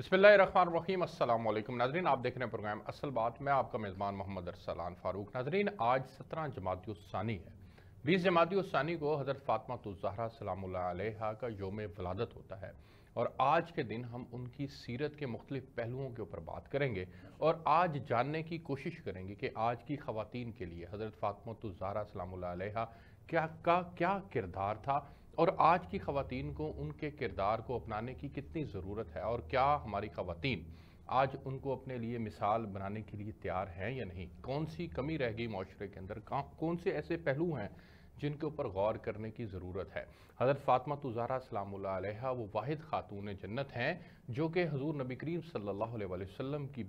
बसमीम अल्लाम नाजरीन आप देख रहे हैं प्रोग्राम असल बात मैं आपका मेज़बान मोहम्मद अरसलान फ़ारूक नाजरीन आज सत्रह जमाती है बीस जमाती को हज़रत फ़ातमा तो ज़हरा सलाम का योम वलादत होता है और आज के दिन हम उनकी सीरत के मुख्तलिफ पहलुओं के ऊपर बात करेंगे और आज जानने की कोशिश करेंगे कि आज की ख़वातीन के लिए हज़रत फ़ातमा तो जहरा सलाम क्या का क्या किरदार था और आज की खातन को उनके किरदार को अपनाने की कितनी ज़रूरत है और क्या हमारी खातन आज उनको अपने लिए मिसाल बनाने के लिए तैयार हैं या नहीं कौन सी कमी रह गई माशरे के अंदर कौन से ऐसे पहलू हैं जिनके ऊपर गौर करने की ज़रूरत है हज़रत फ़ातमा तुजारा तो सलाम वो वाद ख़ातून जन्नत हैं जो कि हजूर नबी करीम सल्ला अलैहि की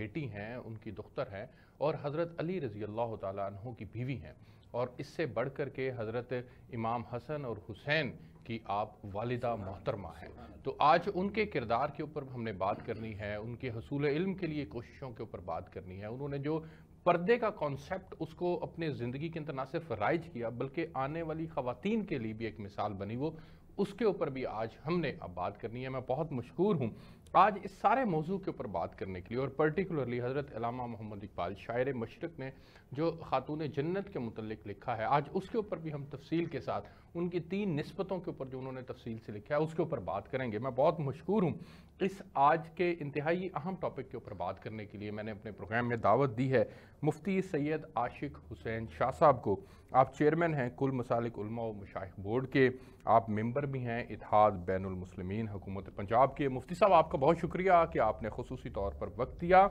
बेटी हैं उनकी दुख्तर हैं और हज़रत अली रज़ी अल्लाह तहों की बीवी हैं और इससे बढ़ कर के हज़रत इमाम हसन और हुसैन की आप वालदा मोहतरमा हैं तो आज उनके किरदार के ऊपर हमने बात करनी है उनके हसूल इल्म के लिए कोशिशों के ऊपर बात करनी है उन्होंने जो पर्दे का कॉन्सेप्ट उसको अपने ज़िंदगी के अंदर ना सिर्फ राइज किया बल्कि आने वाली खातन के लिए भी एक मिसाल बनी वो उसके ऊपर भी आज हमने अब बात करनी है मैं बहुत मशहूर हूँ आज इस सारे मौजू के ऊपर बात करने के लिए और पर्टिकुलरली हज़रत अलामा मोहम्मद इकबाल शायर मशरक ने जो ख़ातून जन्नत के मतलब लिखा है आज उसके ऊपर भी हम तफसील के साथ उनकी तीन नस्बतों के ऊपर जो उन्होंने तफसील से लिखा है उसके ऊपर बात करेंगे मैं बहुत मशहूर हूँ इस आज के इंतहाई अहम टॉपिक के ऊपर बात करने के लिए मैंने अपने प्रोग्राम में दावत दी है मुफ्ती सैयद आशिक हुसैन शाह साहब को आप चेयरमैन हैं कुल मसालिक उलमा मशाइ बोर्ड के आप मेंबर भी हैं इतिहाद बैनमसलमिन हुकूमत पंजाब के मुफ्ती साहब आपका बहुत शुक्रिया कि आपने खसूसी तौर पर वक्त दिया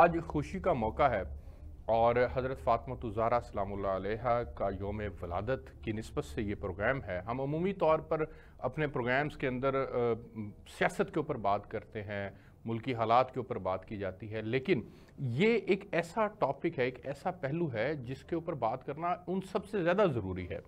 आज खुशी का मौका है और हज़रत फ़ातमत तुजारा सलाम का योम वलादत की नस्बत से ये प्रोग्राम है हम अमूमी तौर पर अपने प्रोग्राम्स के अंदर सियासत के ऊपर बात करते हैं मुल्की हालात के ऊपर बात की जाती है लेकिन ये एक ऐसा टॉपिक है एक ऐसा पहलू है जिसके ऊपर बात करना उन सबसे ज़्यादा ज़रूरी है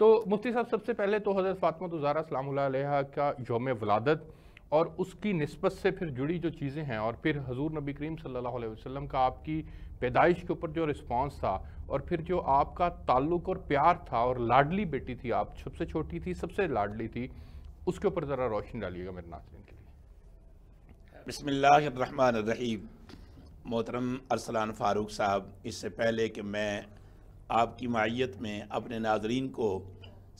तो मुफ्ती साहब सबसे पहले तो हज़रत फ़ातमा तुजारा सलाम्हा का योम वलादत और उसकी नस्बत से फिर जुड़ी जो चीज़ें हैं और फिर हजूर नबी करीम सल्लल्लाहु अलैहि वसल्लम का आपकी पैदाइश के ऊपर जो रिस्पॉन्स था और फिर जो आपका ताल्लुक और प्यार था और लाडली बेटी थी आप सबसे छोटी थी सबसे लाडली थी उसके ऊपर ज़रा रोशनी डालिएगा मेरे नाजरन के लिए बसमीम मोहतरम अरसलान फ़ारूक साहब इससे पहले कि मैं आपकी माइत में अपने नाजरीन को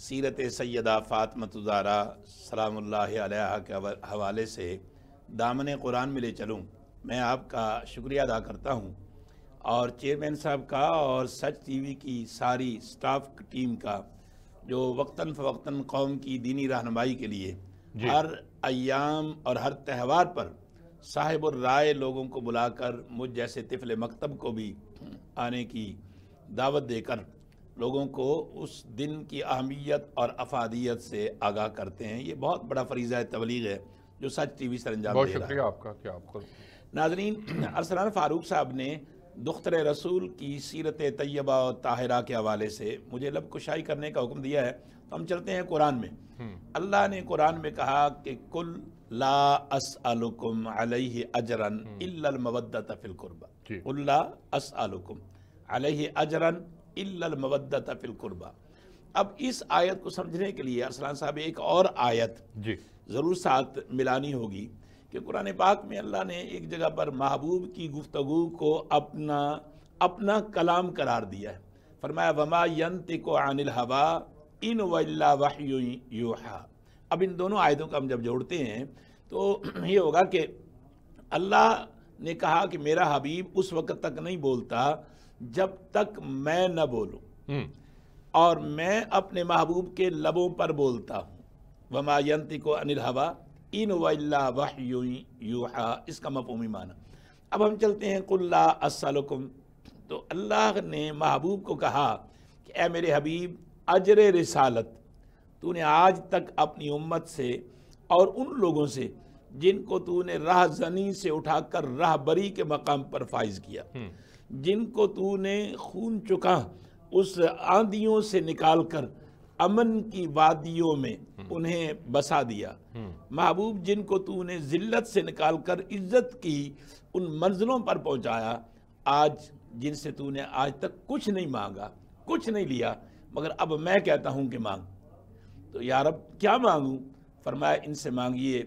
सीरत सैदा फ़ातमतुजारा सलाम के हवाले से दामन कुरान में ले चलूँ मैं आपका शुक्रिया अदा करता हूँ और चेयरमैन साहब का और सच टीवी की सारी स्टाफ टीम का जो वक्ता फ़वक्ता कौम की दीनी रहनमाई के लिए हर अयाम और हर त्यौहार पर साहिब राय लोगों को बुलाकर मुझ जैसे तिफल मकतब को भी आने की दावत देकर लोगों को उस दिन की अहमियत और अफादियत से आगाह करते हैं ये बहुत बड़ा फरीज़ा तबलीग है जो सच टी वी सर अंजाम आपका क्या आपको नाजरीन अरसलान फ़ारूक साहब ने दुख्तर रसूल की सीरत तयबा और ताहरा के हवाले से मुझे लब कुशाई करने का हुक्म दिया है तो हम चलते हैं कुरान में हम्म। अल्लाह ने कुरान में कहा कि कुल ला अजरन हम्म। अजरन अब इस आयत को समझने के लिए अरसलान साहब एक और आयत ज़रूर साथ मिलानी होगी कि कुरान पाक में अल्लाह ने एक जगह पर महबूब की गुफ्तु को अपना अपना कलाम करार दिया है फरमाया वमा यंत को आनिल हवा इन वल्ला वाह अब इन दोनों आयतों का हम जब जोड़ते हैं तो ये होगा कि अल्लाह ने कहा कि मेरा हबीब उस वक्त तक नहीं बोलता जब तक मैं न बोलूँ हम्म। और मैं अपने महबूब के लबों पर बोलता हूँ वमा यंत को अनिल हवा इन वल्ला इसका मफहमी माना अब हम चलते हैं कुल्ला असलकुम तो अल्लाह ने महबूब को कहा कि ए मेरे हबीब अजर रिसालत तूने आज तक अपनी उम्मत से और उन लोगों से जिनको तूने राह जनी से उठाकर बरी के मकाम पर फाइज किया हम्म। जिनको तूने खून चुका उस आंधियों से निकाल कर अमन की वादियों में हम्म। उन्हें बसा दिया हम्म। महबूब जिनको तू ने जिल्लत से निकाल कर इज्जत की उन मंजिलों पर पहुंचाया आज जिनसे तूने आज तक कुछ नहीं मांगा कुछ नहीं लिया मगर अब मैं कहता हूं कि मांग तो यार अब क्या मांगू फरमाया इनसे मांगिए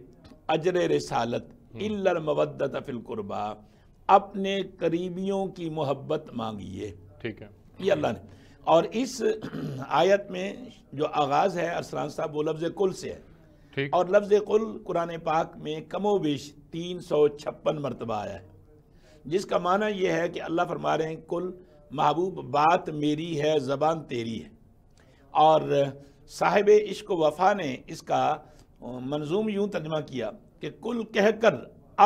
अजर रसालत हम्म। इल्लर मवदत फिलकुरबा अपने करीबियों की मोहब्बत मांगिए ठीक है ये अल्लाह ने और इस आयत में जो आगाज़ है अरसलान साहब वो लफ्ज़ कुल से है ठीक और लफ्ज़ कुल कुरान पाक में कमो बेश तीन सौ छप्पन मरतबा आया है जिसका माना यह है कि अल्लाह फरमा रहे हैं कुल महबूब बात मेरी है ज़बान तेरी है और साहिब इश्क वफा ने इसका मंजूम यूँ तर्जमा किया कि कुल कहकर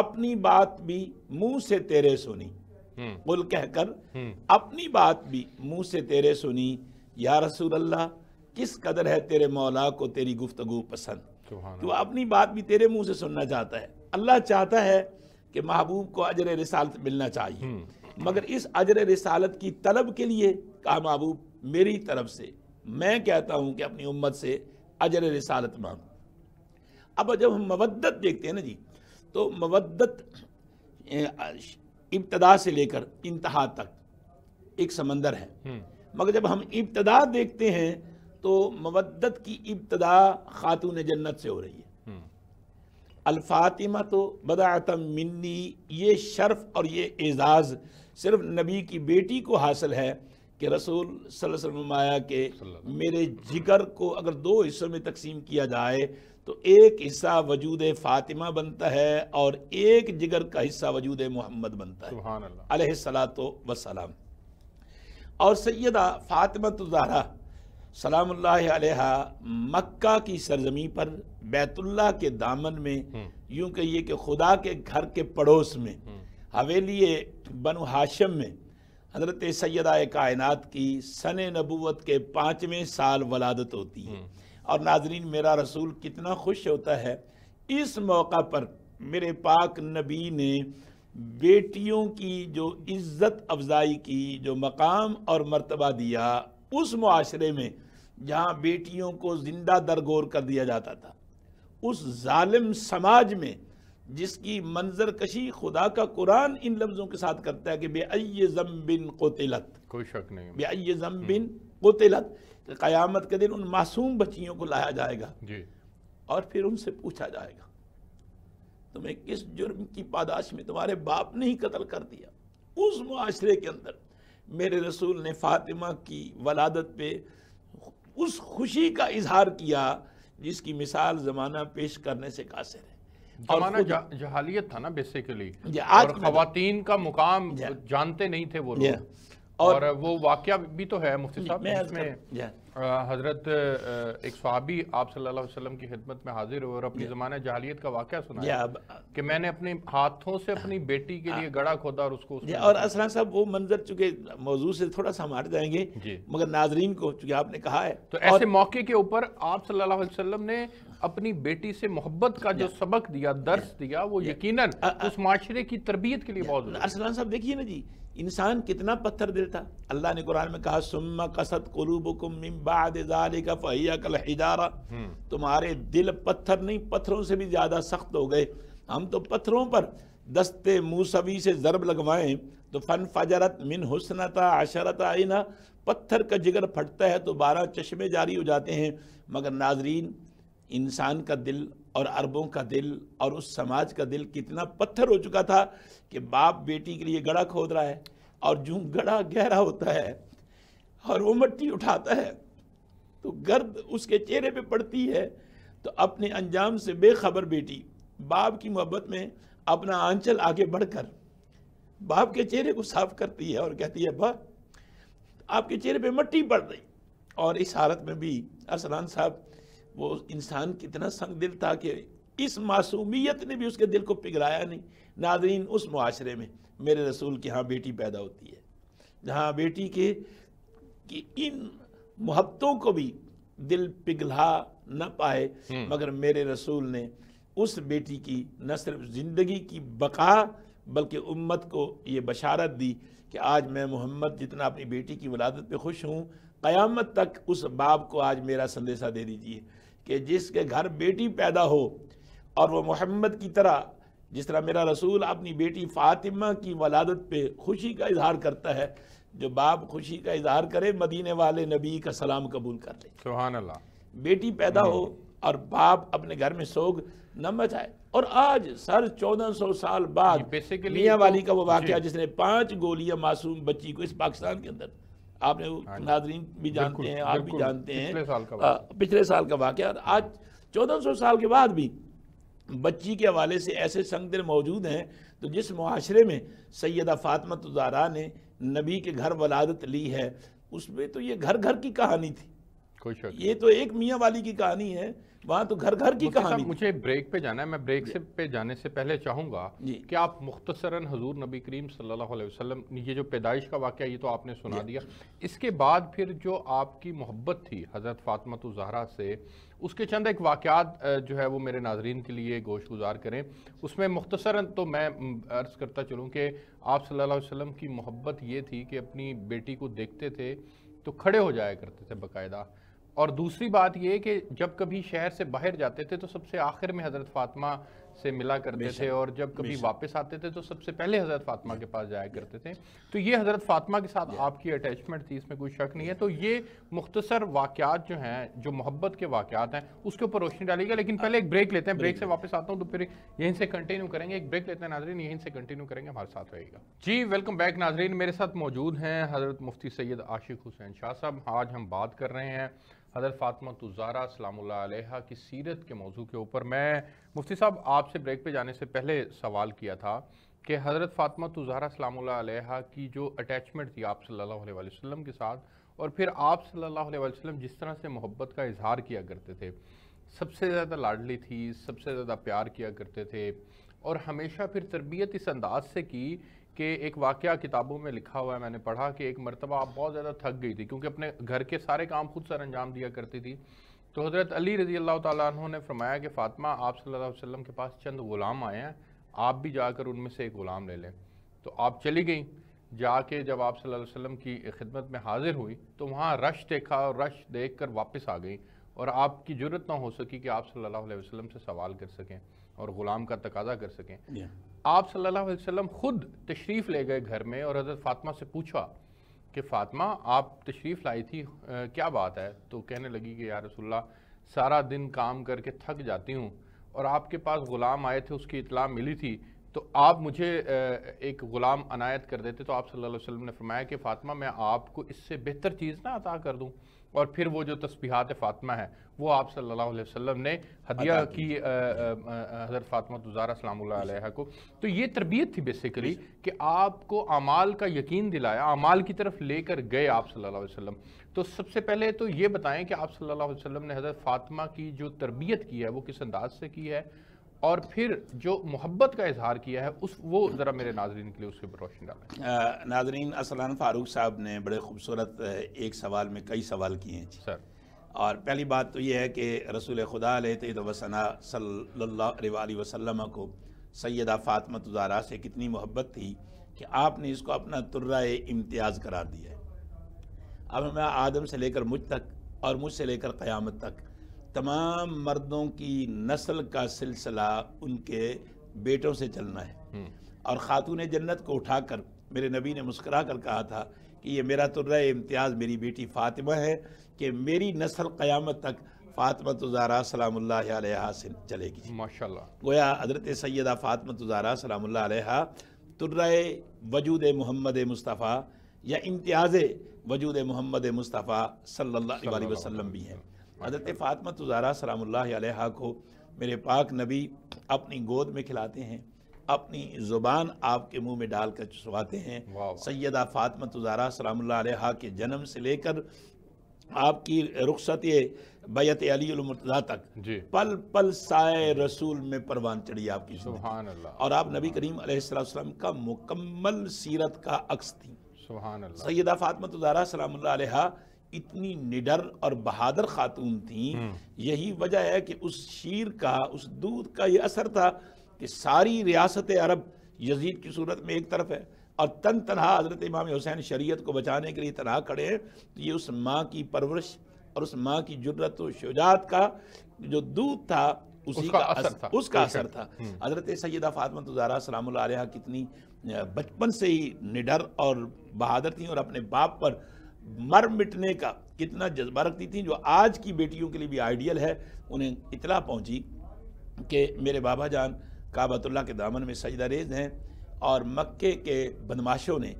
अपनी बात भी मुँह से तेरे सुनी कुल हम्म। कहकर हम्म। अपनी बात भी मुंह से तेरे सुनी या रसूल अल्लाह किस कदर है तेरे मौला को तेरी गुफ्तगु पसंद तो अपनी बात भी तेरे मुंह से सुनना चाहता है अल्लाह चाहता है कि महबूब को अजर रिसालत मिलना चाहिए हम्म। मगर इस अजर रिसालत की तलब के लिए कहा महबूब मेरी तरफ से मैं कहता हूं कि अपनी उम्मत से अजर रिसालत मांगो अब जब हम मवदत देखते हैं ना जी तो मवदत इब्तदा से लेकर इंतहा तक एक समंदर है हम्म। मगर जब हम इब्तदा देखते हैं तो मवदत की इब्तदा खातून जन्नत से हो रही है हम्म। अल्फातिमा तो बदातम मिन्नी ये शर्फ और ये एजाज़ सिर्फ नबी की बेटी को हासिल है कि रसूल सल्लल्लाहु अलैहि वसल्लम के मेरे जिगर को अगर दो हिस्सों में तकसीम किया जाए तो एक हिस्सा वजूद फातिमा बनता है और एक जिगर का हिस्सा वजूद मोहम्मद बनता है सलात वसलाम और सैदा फातिमा तो जहरा सलाम मक्का की सरजमी पर बैतुल्ला के दामन में हम्म। यूं कहिए कि खुदा के घर के पड़ोस में हम्म। हवेली बनु हाशम में हजरत सैदा कायनात की सन नबूत के पाँचवें साल वलादत होती है हम्म। और नाजरीन मेरा रसूल कितना खुश होता है इस मौका पर मेरे पाक नबी ने बेटियों की जो इज़्ज़त अफजाई की जो मकाम और मर्तबा दिया उस माशरे में जहाँ बेटियों को ज़िंदा दरगोर कर दिया जाता था उस ालिम समाज में जिसकी मंजर कशी खुदा का कुरान इन लफ्ज़ों के साथ करता है कि बेअ ज़म्बिन को तिलत कोई शक नहीं बेअ ज़म्बिन कुतिलत क़यामत के दिन उन मासूम बच्चियों को लाया जाएगा जी और फिर उनसे पूछा जाएगा तुम्हें किस जुर्म की पादाश में तुम्हारे बाप ने ही कत्ल कर दिया उस माशरे के अंदर मेरे रसूल ने फातिमा की वलादत पे उस खुशी का इजहार किया जिसकी मिसाल ज़माना पेश करने से कासिर है जमाना जहालियत था ना बेसिकली आज और का मुकाम जानते नहीं थे वो लोग और, और वो वाक्य भी तो है मुफ्ती साहब में हजरत एक सहाबी आप सल्लल्लाहु अलैहि वसल्लम की खिदमत में हाजिर हुए और अपनी जमाने जहालियत का वाक्य सुना कि मैंने अपने हाथों से अपनी बेटी के लिए गड़ा खोदा और उसको और असला साहब वो मंजर चूंकि मौजूद से थोड़ा सा हमारे जाएंगे मगर नाजरीन को चूंकि आपने कहा है तो ऐसे मौके के ऊपर आप सल्लल्लाहु अलैहि वसल्लम ने अपनी बेटी से मोहब्बत का जो सबक दिया दर्श दिया वो यकीनन उस माशरे की तरबियत के लिए बहुत असलान साहब देखिए ना जी इंसान कितना पत्थर दिल था अल्लाह ने कुरान में कहा सुम्मा कसद हिजारा हम्म। तुम्हारे दिल पत्थर नहीं पत्थरों से भी ज़्यादा सख्त हो गए हम तो पत्थरों पर दस्ते मूसवी से ज़रब लगवाएं तो फन फजरत मिन हुसनता आशरत आइना पत्थर का जिगर फटता है तो बारह चश्मे जारी हो जाते हैं मगर नाजरीन इंसान का दिल और अरबों का दिल और उस समाज का दिल कितना पत्थर हो चुका था कि बाप बेटी के लिए गड़ा खोद रहा है और जो गड़ा गहरा होता है और वो मट्टी उठाता है तो गर्द उसके चेहरे पे पड़ती है तो अपने अंजाम से बेखबर बेटी बाप की मोहब्बत में अपना आंचल आगे बढ़कर बाप के चेहरे को साफ करती है और कहती है अब्बा आपके चेहरे पे मट्टी पड़ रही और इस हालत में भी अरसलान साहब वो इंसान कितना संग दिल था कि इस मासूमियत ने भी उसके दिल को पिघलाया नहीं नादरीन उस माशरे में मेरे रसूल के यहाँ बेटी पैदा होती है जहाँ बेटी के कि इन मोहब्बतों को भी दिल पिघला न पाए हम्म। मगर मेरे रसूल ने उस बेटी की न सिर्फ ज़िंदगी की बका बल्कि उम्मत को ये बशारत दी कि आज मैं मोहम्मद जितना अपनी बेटी की वलादत पे खुश हूँ क़यामत तक उस बाप को आज मेरा संदेशा दे दीजिए कि जिसके घर बेटी पैदा हो और वह मोहम्मद की तरह जिस तरह मेरा रसूल अपनी बेटी फ़ातिमा की वलादत पे खुशी का इजहार करता है जो बाप खुशी का इजहार करे मदीने वाले नबी का सलाम कबूल कर ले सुबहान अल्लाह बेटी पैदा हो और बाप अपने घर में सोग न मचाए और आज सर चौदह सौ साल बाद मियां वाली का वो वाक्य जिसने पांच गोलियां मासूम बच्ची को इस पाकिस्तान के अंदर आपने हाँ नाजरीन भी जानते हैं आप भी जानते हैं पिछले साल का, वाक़ आज चौदह सौ साल के बाद भी बच्ची के हवाले से ऐसे संगदिल मौजूद हैं तो जिस माशरे में सैदा फ़ातमत जारा ने नबी के घर वलादत ली है उसमें तो ये घर घर की कहानी थी ये तो एक मियाँ वाली की कहानी है वहाँ तो घर घर की कहानी मुझे ब्रेक पे जाना है मैं ब्रेक से पे जाने से पहले चाहूँगा कि आप मुख्तसरन हजूर नबी करीम सल्लल्लाहु अलैहि वसल्लम ये जो पैदाइश का वाक़ ये तो आपने सुना दिया इसके बाद फिर जो आपकी मोहब्बत थी हज़रत फातमत जहरा से उसके चंद एक वाक़ात जो है वो मेरे नाजरीन के लिए गोश गुजार करें उसमें मुख्तसरा तो मैं अर्ज़ करता चलूँ कि आप सल्लल्लाहु अलैहि वसल्लम की मोहब्बत ये थी कि अपनी बेटी को देखते थे तो खड़े हो जाया करते थे बाकायदा और दूसरी बात ये कि जब कभी शहर से बाहर जाते थे तो सबसे आखिर में हज़रत फातमा से मिला करते थे और जब कभी वापस आते थे तो सबसे पहले हज़रत फातमा के पास जाया करते थे तो ये हज़रत फातमा के साथ आपकी अटैचमेंट थी इसमें कोई शक नहीं है तो ये मुख्तसर वाक़ात जो हैं जो मोहब्बत के वाक़ात हैं उसके ऊपर रोशनी डालेगा लेकिन पहले एक ब्रेक लेते हैं ब्रेक से वापस आता हूँ तो फिर यहीं से कंटिन्यू करेंगे एक ब्रेक लेते हैं नाजरीन यहीं से कंटिन्यू करेंगे हमारे साथ रहेगा जी वेलकम बैक नाजरीन मेरे साथ मौजूद हैं हज़रत मुफ्ती सैयद आशिक हुसैन शाह साहब आज हम बात कर रहे हैं हज़रत फ़ातमा तुजारा सलाम की सीरत के मौजू के ऊपर मैं मुफ्ती साहब आपसे ब्रेक पे जाने से पहले सवाल किया था कि हज़रत फ़ातमा तुजारा सलाम की जो अटैचमेंट थी आप सल्लल्लाहु वसम के साथ और फिर आप सल्लल्लाहु वसम जिस तरह से मोहब्बत का इजहार किया करते थे सबसे ज़्यादा लाडली थी सबसे ज़्यादा प्यार किया करते थे और हमेशा फिर तरबियत इस अंदाज से की कि एक वाक़ किताबों में लिखा हुआ है मैंने पढ़ा कि एक मरतबा आप बहुत ज़्यादा थक गई थी क्योंकि अपने घर के सारे काम खुद सर अंजाम दिया करती थी तो हज़रत अली रज़ी अल्लाह तु ने फरमाया कि फ़ातिमा आप सल्लल्लाहु अलैहि वसल्लम के पास चंद ग़ुलाम आए हैं आप भी जाकर उनमें से एक ग़ुलाम ले लें तो आप चली गई जाके जब आप सल्लल्लाहु अलैहि वसल्लम की खिदमत में हाज़िर हुई तो वहाँ रश देखा और रश देख कर वापस आ गई और आपकी जरूरत ना हो सकी कि आप सल्लल्लाहु अलैहि वसल्लम से सवाल कर सकें और ग़ुलाम का तकाजा कर सकें आप सल्लल्लाहु अलैहि वसल्लम ख़ुद तशरीफ़ ले गए घर में और हज़रत फ़ातिमा से पूछा कि फ़ातिमा आप तशरीफ़ लाई थी आ, क्या बात है तो कहने लगी कि यार रसोल्ला सारा दिन काम करके थक जाती हूँ और आपके पास ग़ुलाम आए थे उसकी इतला मिली थी तो आप मुझे एक ग़ुलाम अनायत कर देते तो आप सल्लल्लाहु अलैहि वसल्लम ने फरमाया कि फ़ातिमा मैं आपको इससे बेहतर चीज़ ना अता कर दूँ और फिर वो जो तस्बीहात फ़ातिमा है वो आप सल्लल्लाहु अलैहि वसल्लम ने हदिया की हज़रत फ़ातिमा तुजारा सलाम को तो ये तरबियत थी बेसिकली कि आपको अमाल का यकीन दिलाया अमाल की तरफ लेकर गए आप सल्लल्लाहु अलैहि वसल्लम तो सबसे पहले तो ये बताएं कि आप सल्लल्लाहु अलैहि वसल्लम ने हज़रत फ़ातिमा की जो तरबियत की है वो किस अंदाज से की है और फिर जो मोहब्बत का इजहार किया है उस वो ज़रा मेरे नाजरन के लिए उसके ऊपर रोशन डालें नाजरीन असलान फ़ारूक साहब ने बड़े खूबसूरत एक सवाल में कई सवाल किए हैं सर और पहली बात तो ये है कि रसूल खुदा वसना वसलम को सैदा फ़ातमा से कितनी मोहब्बत थी कि आपने इसको अपना तुर्रा इम्तियाज़ करार दिया है अब मैं आदम से लेकर मुझ तक और मुझसे लेकर क़यामत तक तमाम मर्दों की नस्ल का सिलसिला उनके बेटों से चलना है हम्म। और ख़ातून जन्नत को उठाकर मेरे नबी ने मुस्करा कर कहा था कि ये मेरा तुर्रा इम्तियाज़ मेरी बेटी फ़ातिमा है कि मेरी नस्ल क़यामत तक फातिमा तुजारा तो सलाम से चलेगी माशा गोया हज़रत सैदा फ़ातमा तुजारा तो सलाम तुर्रा वजूद मोहम्मद मुस्तफ़ा या इम्तियाज़ वजूद मोहम्मद मुस्तफ़ा सल्ला वसम भी हैं हज़रत फातमत तुजारा सलाम्ला को मेरे पाक नबी अपनी गोद में खिलाते हैं अपनी ज़ुबान आपके मुंह में डालकर चुसवाते हैं सैदा फातमत तुजारा सलाम्ला के जन्म से लेकर आपकी रुखसत बैत अलीमरतज़ा तक पल पल साय रसूल में परवान चढ़ी आपकी और आप नबी करीम अलैहिस्सलाम का मुकम्मल सीरत का अक्स थी सैदा फातमत तुजारा सलाम्ला इतनी निडर और बहादुर खातून थी हम्म। यही वजह है कि उस शीर का उस दूध का ये असर था कि सारी रियासत अरब यजीद की सूरत में एक तरफ है और तन तनहा हज़रत इमाम हुसैन शरीयत को बचाने के लिए तनहा खड़े हैं तो ये उस माँ की परवरिश और उस माँ की जुर्रत व शुजात का जो दूध था उसी उसका का असर था उसका असर था हम्म। हजरत सैदा फातमत तो उजारा सलाम कितनी बचपन से ही निडर और बहादुर थी और अपने बाप पर मर मिटने का कितना जज्बा रखती थी जो आज की बेटियों के लिए भी आइडियल है उन्हें इतला पहुंची कि मेरे बाबा जान काबतुल्ला के दामन में सजदा रेज हैं और मक्के के बदमाशों ने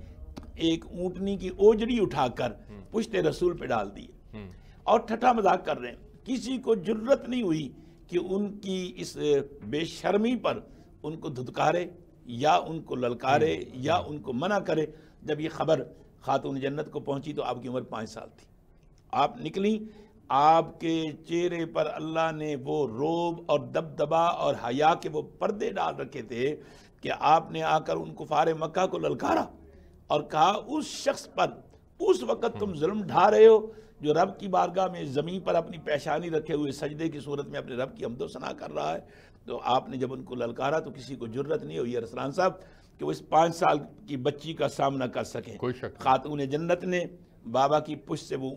एक ऊँटनी की ओजड़ी उठाकर हम्म। पुश्ते रसूल पे डाल दी हम्म। और ठट्ठा मजाक कर रहे हैं किसी को जरूरत नहीं हुई कि उनकी इस बेशर्मी पर उनको धुतकारे या उनको ललकारे हम्म। या उनको मना करे जब ये खबर खातून जन्नत को पहुंची तो आपकी उम्र पाँच साल थी आप निकली आपके चेहरे पर अल्लाह ने वो रोब और दबदबा और हया के वो पर्दे डाल रखे थे कि आपने आकर उन कुफार मक्का को ललकारा और कहा उस शख्स पर उस वक़्त तुम हम्म। जुल्म ढा रहे हो जो रब की बारगाह में ज़मीन पर अपनी पेशानी रखे हुए सजदे की सूरत में अपने रब की हमदोसना कर रहा है तो आपने जब उनको ललकारा तो किसी को जरूरत नहीं हुई अरसलान साहब कि वो इस पाँच साल की बच्ची का सामना कर सकें खातून जन्नत ने बाबा की पुश से वो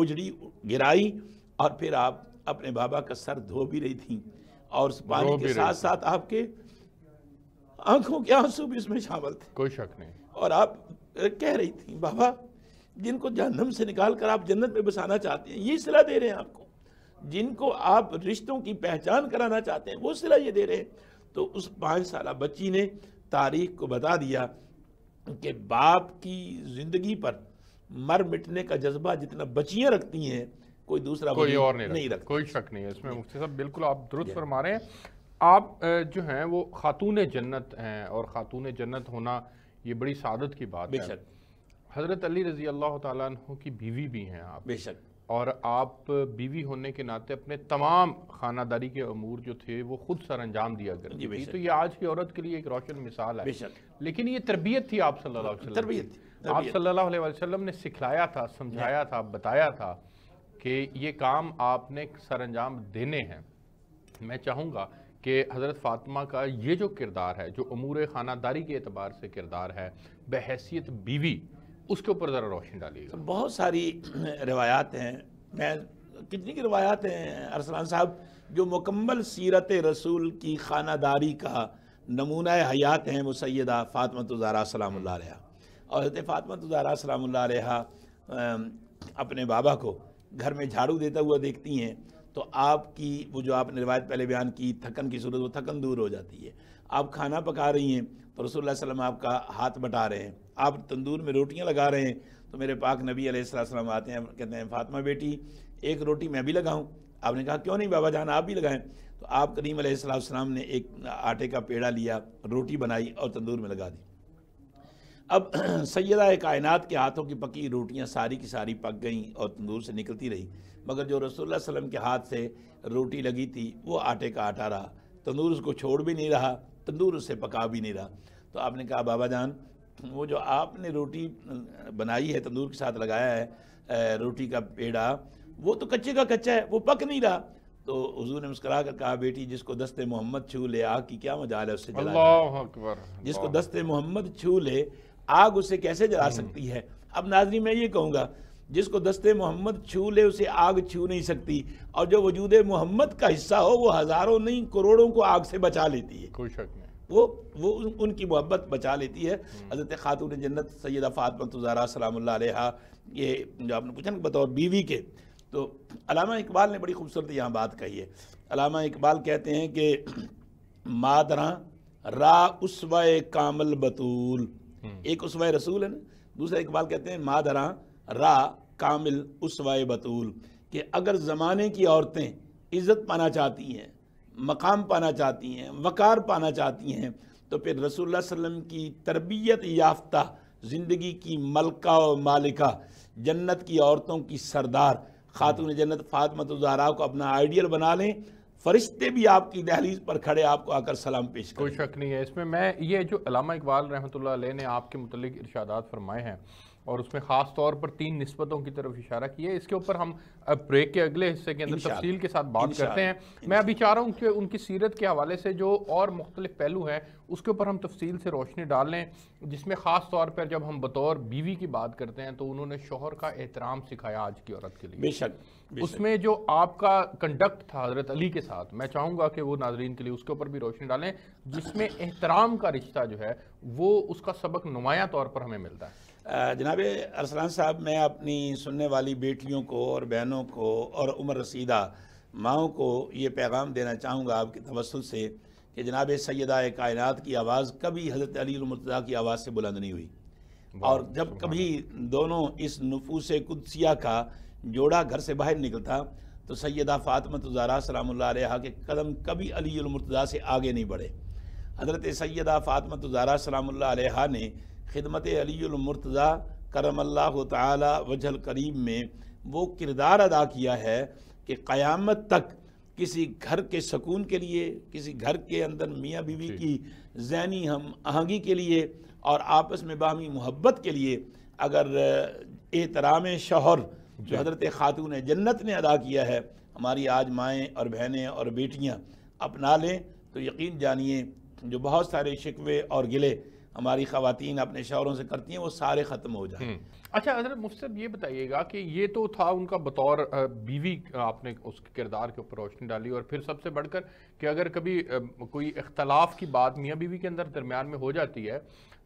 ओझड़ी गिराई और फिर आप अपने बाबा का सर धो भी रही थी और उस पानी के साथ साथ आपके आंखों के आंसू भी उसमें शामिल थे कोई शक नहीं और आप कह रही थी बाबा जिनको जहनम से निकाल कर आप जन्नत में बसाना चाहते हैं ये सिला दे रहे हैं आपको जिनको आप रिश्तों की पहचान कराना चाहते हैं वो सिला ये दे रहे हैं तो उस पाँच साल बच्ची ने तारीख को बता दिया कि बाप की ज़िंदगी पर मर मिटने का जज्बा जितना बचियां रखती हैं कोई दूसरा कोई और नहीं, नहीं रखता कोई शक नहीं है इसमें मुफ्ती साहब बिल्कुल आप दुरुस्त फरमा रहे हैं आप जो हैं वो खातून जन्नत हैं और खातून जन्नत होना ये बड़ी सादत की बात है हज़रत अली रज़ी अल्लाह तु की बीवी भी हैं आप बेशक और आप बीवी होने के नाते अपने तमाम खानादारी के अमूर जो थे वो खुद सर अंजाम दिया कर तो ये आज की औरत के लिए एक रोशन मिसाल है लेकिन ये तरबियत थी आप सल्लल्लाहु अलैहि वसल्लम आप सल्लल्लाहु अलैहि वसल्लम ने सिखलाया था समझाया था बताया था कि ये काम आपने सर अंजाम देने हैं मैं चाहूँगा कि हज़रत फ़ातिमा का ये जो किरदार है जो अमूर खानादारी के अतबार से किरदार है बहसीत बीवी उसके ऊपर ज़रा रोशनी डाली बहुत सारी रवायात हैं मैं कितनी की रवायात हैं अरसलान साहब जो मुकम्मल सीरत रसूल की खानादारी का नमूना हयात हैं वो सैदा फ़ातमत ज़ारा सलाम और फ़ातमत ज़ारा सलाम अपने बाबा को घर में झाड़ू देता हुआ देखती हैं तो आपकी वो जो आपने रिवायत पहले बयान की थकन की सूरत वो थकन दूर हो जाती है आप खाना पका रही हैं तो रसोल्ला वसलम आपका हाथ बटा रहे हैं आप तंदूर में रोटियां लगा रहे हैं तो मेरे पाक नबी अलैहिस्सलाम आते हैं कहते हैं फातिमा बेटी एक रोटी मैं भी लगाऊं आपने कहा क्यों नहीं बाबा जान आप भी लगाएं तो आप करीम अलैहिस्सलाम ने एक आटे का पेड़ा लिया रोटी बनाई और तंदूर में लगा दी अब सैदा कायनात के हाथों की पकी रोटियाँ सारी की सारी पक गईं और तंदूर से निकलती रही मगर जो रसोल्ला वसम के हाथ से रोटी लगी थी वो आटे का आटा रहा तंदूर उसको छोड़ भी नहीं रहा तंदूर उससे पका भी नहीं रहा तो आपने कहा बाबा जान वो जो आपने रोटी बनाई है तंदूर के साथ लगाया है रोटी का पेड़ा वो तो कच्चे का कच्चा है वो पक नहीं रहा तो हजूर ने मुस्करा कर कहा बेटी जिसको दस्ते मोहम्मद छू ले आग की क्या मजा है उससे अकबर जिसको दस्ते मोहम्मद छू ले आग उसे कैसे जला हम्म। सकती है अब नाजरी मैं ये कहूँगा जिसको दस्ते मोहम्मद छू ले उसे आग छू नहीं सकती और जो वजूद मोहम्मद का हिस्सा हो वो हज़ारों नहीं करोड़ों को आग से बचा लेती है कोई शक नहीं वो वो उन, उनकी मोहब्बत बचा लेती है हज़रत ख़ातून जन्नत सैदा फ़ातमतुज़ारा तो सलाम ये जो आपने पूछा ना बतौर बीवी के तो अलामा इकबाल ने बड़ी खूबसूरत यहाँ बात कही है अलामा इकबाल कहते हैं कि मादरा रा उसवा कामल बतूल हम्म। एक उसवा रसूल है ना दूसरा इकबाल कहते हैं मादरा रा कामिल उसवा बतूल कि अगर ज़माने की औरतें इज़्ज़त पाना चाहती हैं मकाम पाना चाहती हैं वक़ार पाना चाहती हैं तो फिर रसोल वसम की तरबियत याफ्ता ज़िंदगी की मलका और मालिका जन्नत की औरतों की सरदार खातून जन्नत फातमत जहरा को अपना आइडियल बना लें फरिश्ते भी आपकी दहलीज पर खड़े आपको आकर सलाम पेश कोई शक नहीं है इसमें मैं ये जो अलामा इकबाल रहमत ने आपके मतलब इर्शादात फरमाए हैं और उसमें खास तौर पर तीन नस्बतों की तरफ इशारा किया है इसके ऊपर हम ब्रेक के अगले हिस्से के अंदर तफसील के साथ बात करते हैं मैं अभी चाह रहा हूँ कि उनकी सीरत के हवाले से जो और मुख्तलिफ पहलू हैं उसके ऊपर हम तफसील से रोशनी डाल लें जिसमें ख़ास तौर पर जब हम बतौर बीवी की बात करते हैं तो उन्होंने शोहर का एहतराम सिखाया आज की औरत के लिए बेशक उसमें जो आपका कंडक्ट था हज़रत अली के साथ मैं चाहूँगा कि वो नाजरीन के लिए उसके ऊपर भी रोशनी डालें जिसमें एहतराम का रिश्ता जो है वो उसका सबक नुमाया तौर पर हमें मिलता है जनाब अरसलान साहब मैं अपनी सुनने वाली बेटियों को और बहनों को और उम्र रसीदा माओ को ये पैगाम देना चाहूँगा आपके तवसल से कि जनाब सैदा कायनत की आवाज़ कभी हज़रत अली की आवाज़ से बुलंद नहीं हुई और जब कभी दोनों इस नफूस कुदसिया का जोड़ा घर से बाहर निकलता तो सैदा फ़ातमत तो ज़ारा सलाम के कदम कभी अली से आगे नहीं बढ़े हज़रत सैदा फ़ातमत तो ज़ारा सलाम ने खिदमत अलीमरतज़ा करम अल्लाह तजल करीम में वो किरदार अदा किया है कि क़यामत तक किसी घर के सकून के लिए किसी घर के अंदर मियाँ बीवी की जहनी हम आहंगी के लिए और आपस में बाहमी मोहब्बत के लिए अगर एहतराम शहर जो हज़रत ख़ातून जन्नत ने अदा किया है हमारी आज माएँ और बहनें और बेटियाँ अपना लें तो यकीन जानिए जो बहुत सारे शिकवे और गिले हमारी खातन अपने शहरों से करती हैं वो सारे ख़त्म हो जाए हम्म। अच्छा अजरत मुफ्त ये बताइएगा कि ये तो था उनका बतौर बीवी आपने उस किरदार के ऊपर रोशनी डाली और फिर सबसे बढ़कर कि अगर कभी कोई इख्तलाफ की बात मियाँ बीवी के अंदर दरमियान में हो जाती है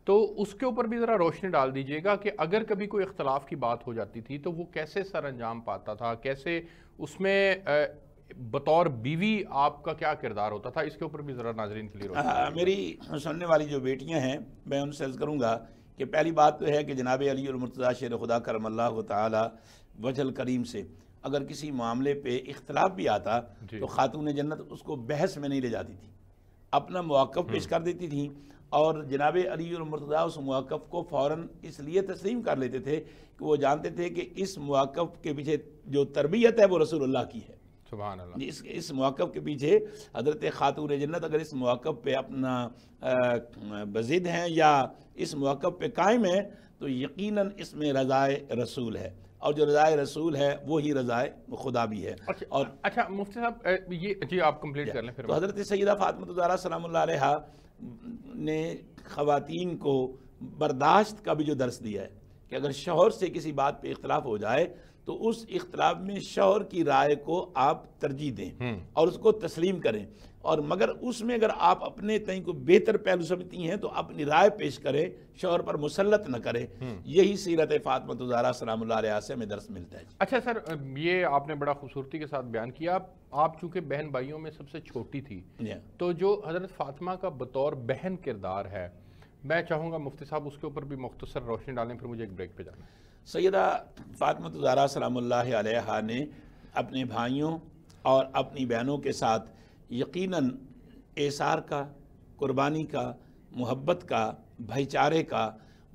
तो उसके ऊपर भी ज़रा रोशनी डाल दीजिएगा कि अगर कभी कोई इख्तलाफ की बात हो जाती थी तो वो कैसे सर अंजाम पाता था कैसे उसमें बतौर बीवी आपका क्या किरदार होता था इसके ऊपर भी ज़रा नाजरीन क्लियर हाँ, मेरी सुनने वाली जो बेटियाँ हैं मैं उनसे अर्ज़ करूँगा कि पहली बात तो है कि जनाब अली शेर खुदा करम अल्लाह तजल करीम से अगर किसी मामले पर इख्तलाफ भी आता तो खातून जन्नत उसको बहस में नहीं ले जाती थी अपना मौक़ पेश हम्म। कर देती थी और जनाब अली मरतदा उस मौक़ को फ़ौर इसलिए तस्लीम कर लेते थे कि वो जानते थे कि इस मौक़ के पीछे जो तरबियत है वो रसूल की है इस इस मौक़ के पीछे हज़रत ख़ातून जन्नत अगर इस मौक़ पे अपना बजिद हैं या इस मौक़ पे कायम है तो यकीनन इसमें रज़ाए रसूल है और जो रज़ाए रसूल है वो ही रज़ाए खुदा भी है अच्छा, और अच्छा मुफ्ती साहब ये जी आप कंप्लीट कर लें फिर तो हज़रत सैदा फ़ातमतरा सलाम ने ख़वातीन को बर्दाश्त का भी जो दर्स दिया है कि अगर शोहर से किसी बात पर इख्तलाफ हो जाए तो उस इख्तलाफ में शोहर की राय को आप तरजीह दें हम्म। और उसको तस्लीम करें और मगर उसमें अगर आप अपने तय को बेहतर पहलू समझती हैं तो अपनी राय पेश करें शोहर पर मुसलत न करें हम्म। यही सीरत फातमत तो उजारा सलाम से हमें दर्श मिलता है अच्छा सर ये आपने बड़ा खूबसूरती के साथ बयान किया आप चूंकि बहन भाइयों में सबसे छोटी थी तो जो हज़रत फातिमा का बतौर बहन किरदार है मैं चाहूँगा मुफ्ती साहब उसके ऊपर भी मुख्तसर रोशनी डालें फिर मुझे एक ब्रेक पे जाना है सैदा फ़ातमत तो ज़ारा सलाम्ला ने अपने भाइयों और अपनी बहनों के साथ यकीनन एसार का कुर्बानी का मोहब्बत का भाईचारे का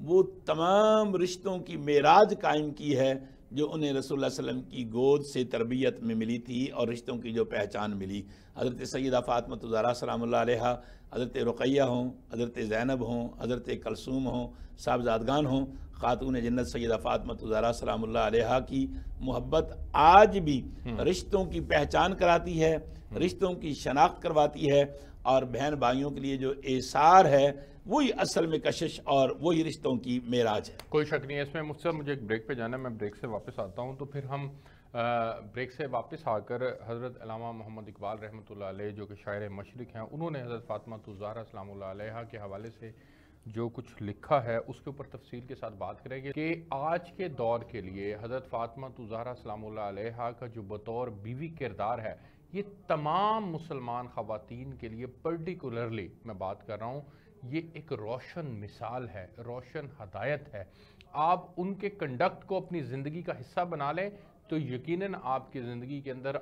वो तमाम रिश्तों की मेराज कायम की है जो उन्हें रसोल वसम की गोद से तरबियत में मिली थी और रिश्तों की जो पहचान मिली हज़रत सैदा फ़ातमत तो ज़ारा सलाम्ला हज़रत रुकैया हों हज़रत ज़ैनब हों हज़रत कलसूम हों साहबजादगान हों ख़ातून जन्नत सैदा फ़ातमत सलाम्ला की मोहब्बत आज भी हम्म। रिश्तों की पहचान कराती है हम्म। रिश्तों की शनाख्त करवाती है और बहन भाइयों के लिए जो एसार है वही असल में कशिश और वही रिश्तों की मेराज है कोई शक नहीं है इसमें मुझसे मुझे एक ब्रेक पे जाना है मैं ब्रेक से वापस आता हूँ तो फिर हम ब्रेक से वापस आकर हज़रत अलामा मोहम्मद इकबाल रहमत जो कि शायर मशरक हैं उन्होंने हज़रत फ़ातमा तुजारा सलाम के हवाले से जो कुछ लिखा है उसके ऊपर तफसील के साथ बात करेंगे कि आज के दौर के लिए हज़रत फ़ातमा तुज़ारा सलाम्हा का जो बतौर बीवी किरदार है ये तमाम मुसलमान ख़वातीन के लिए पर्टिकुलरली मैं बात कर रहा हूँ ये एक रोशन मिसाल है रोशन हदायत है आप उनके कंडक्ट को अपनी ज़िंदगी का हिस्सा बना लें तो यकीनन आपकी ज़िंदगी के अंदर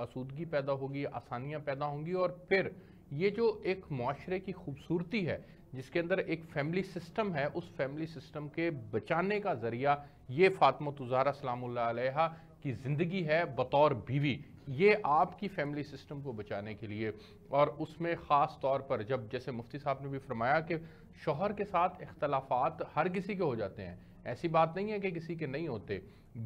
आसूदगी पैदा होगी आसानियाँ पैदा होंगी और फिर ये जो एक माशरे की खूबसूरती है जिसके अंदर एक फैमिली सिस्टम है उस फैमिली सिस्टम के बचाने का जरिया ये फातमत तुजारा सलाम्ला की ज़िंदगी है बतौर बीवी ये आपकी फैमिली सिस्टम को बचाने के लिए और उसमें ख़ास तौर पर जब जैसे मुफ्ती साहब ने भी फरमाया कि शोहर के साथ इख्तलाफात हर किसी के हो जाते हैं ऐसी बात नहीं है कि किसी के नहीं होते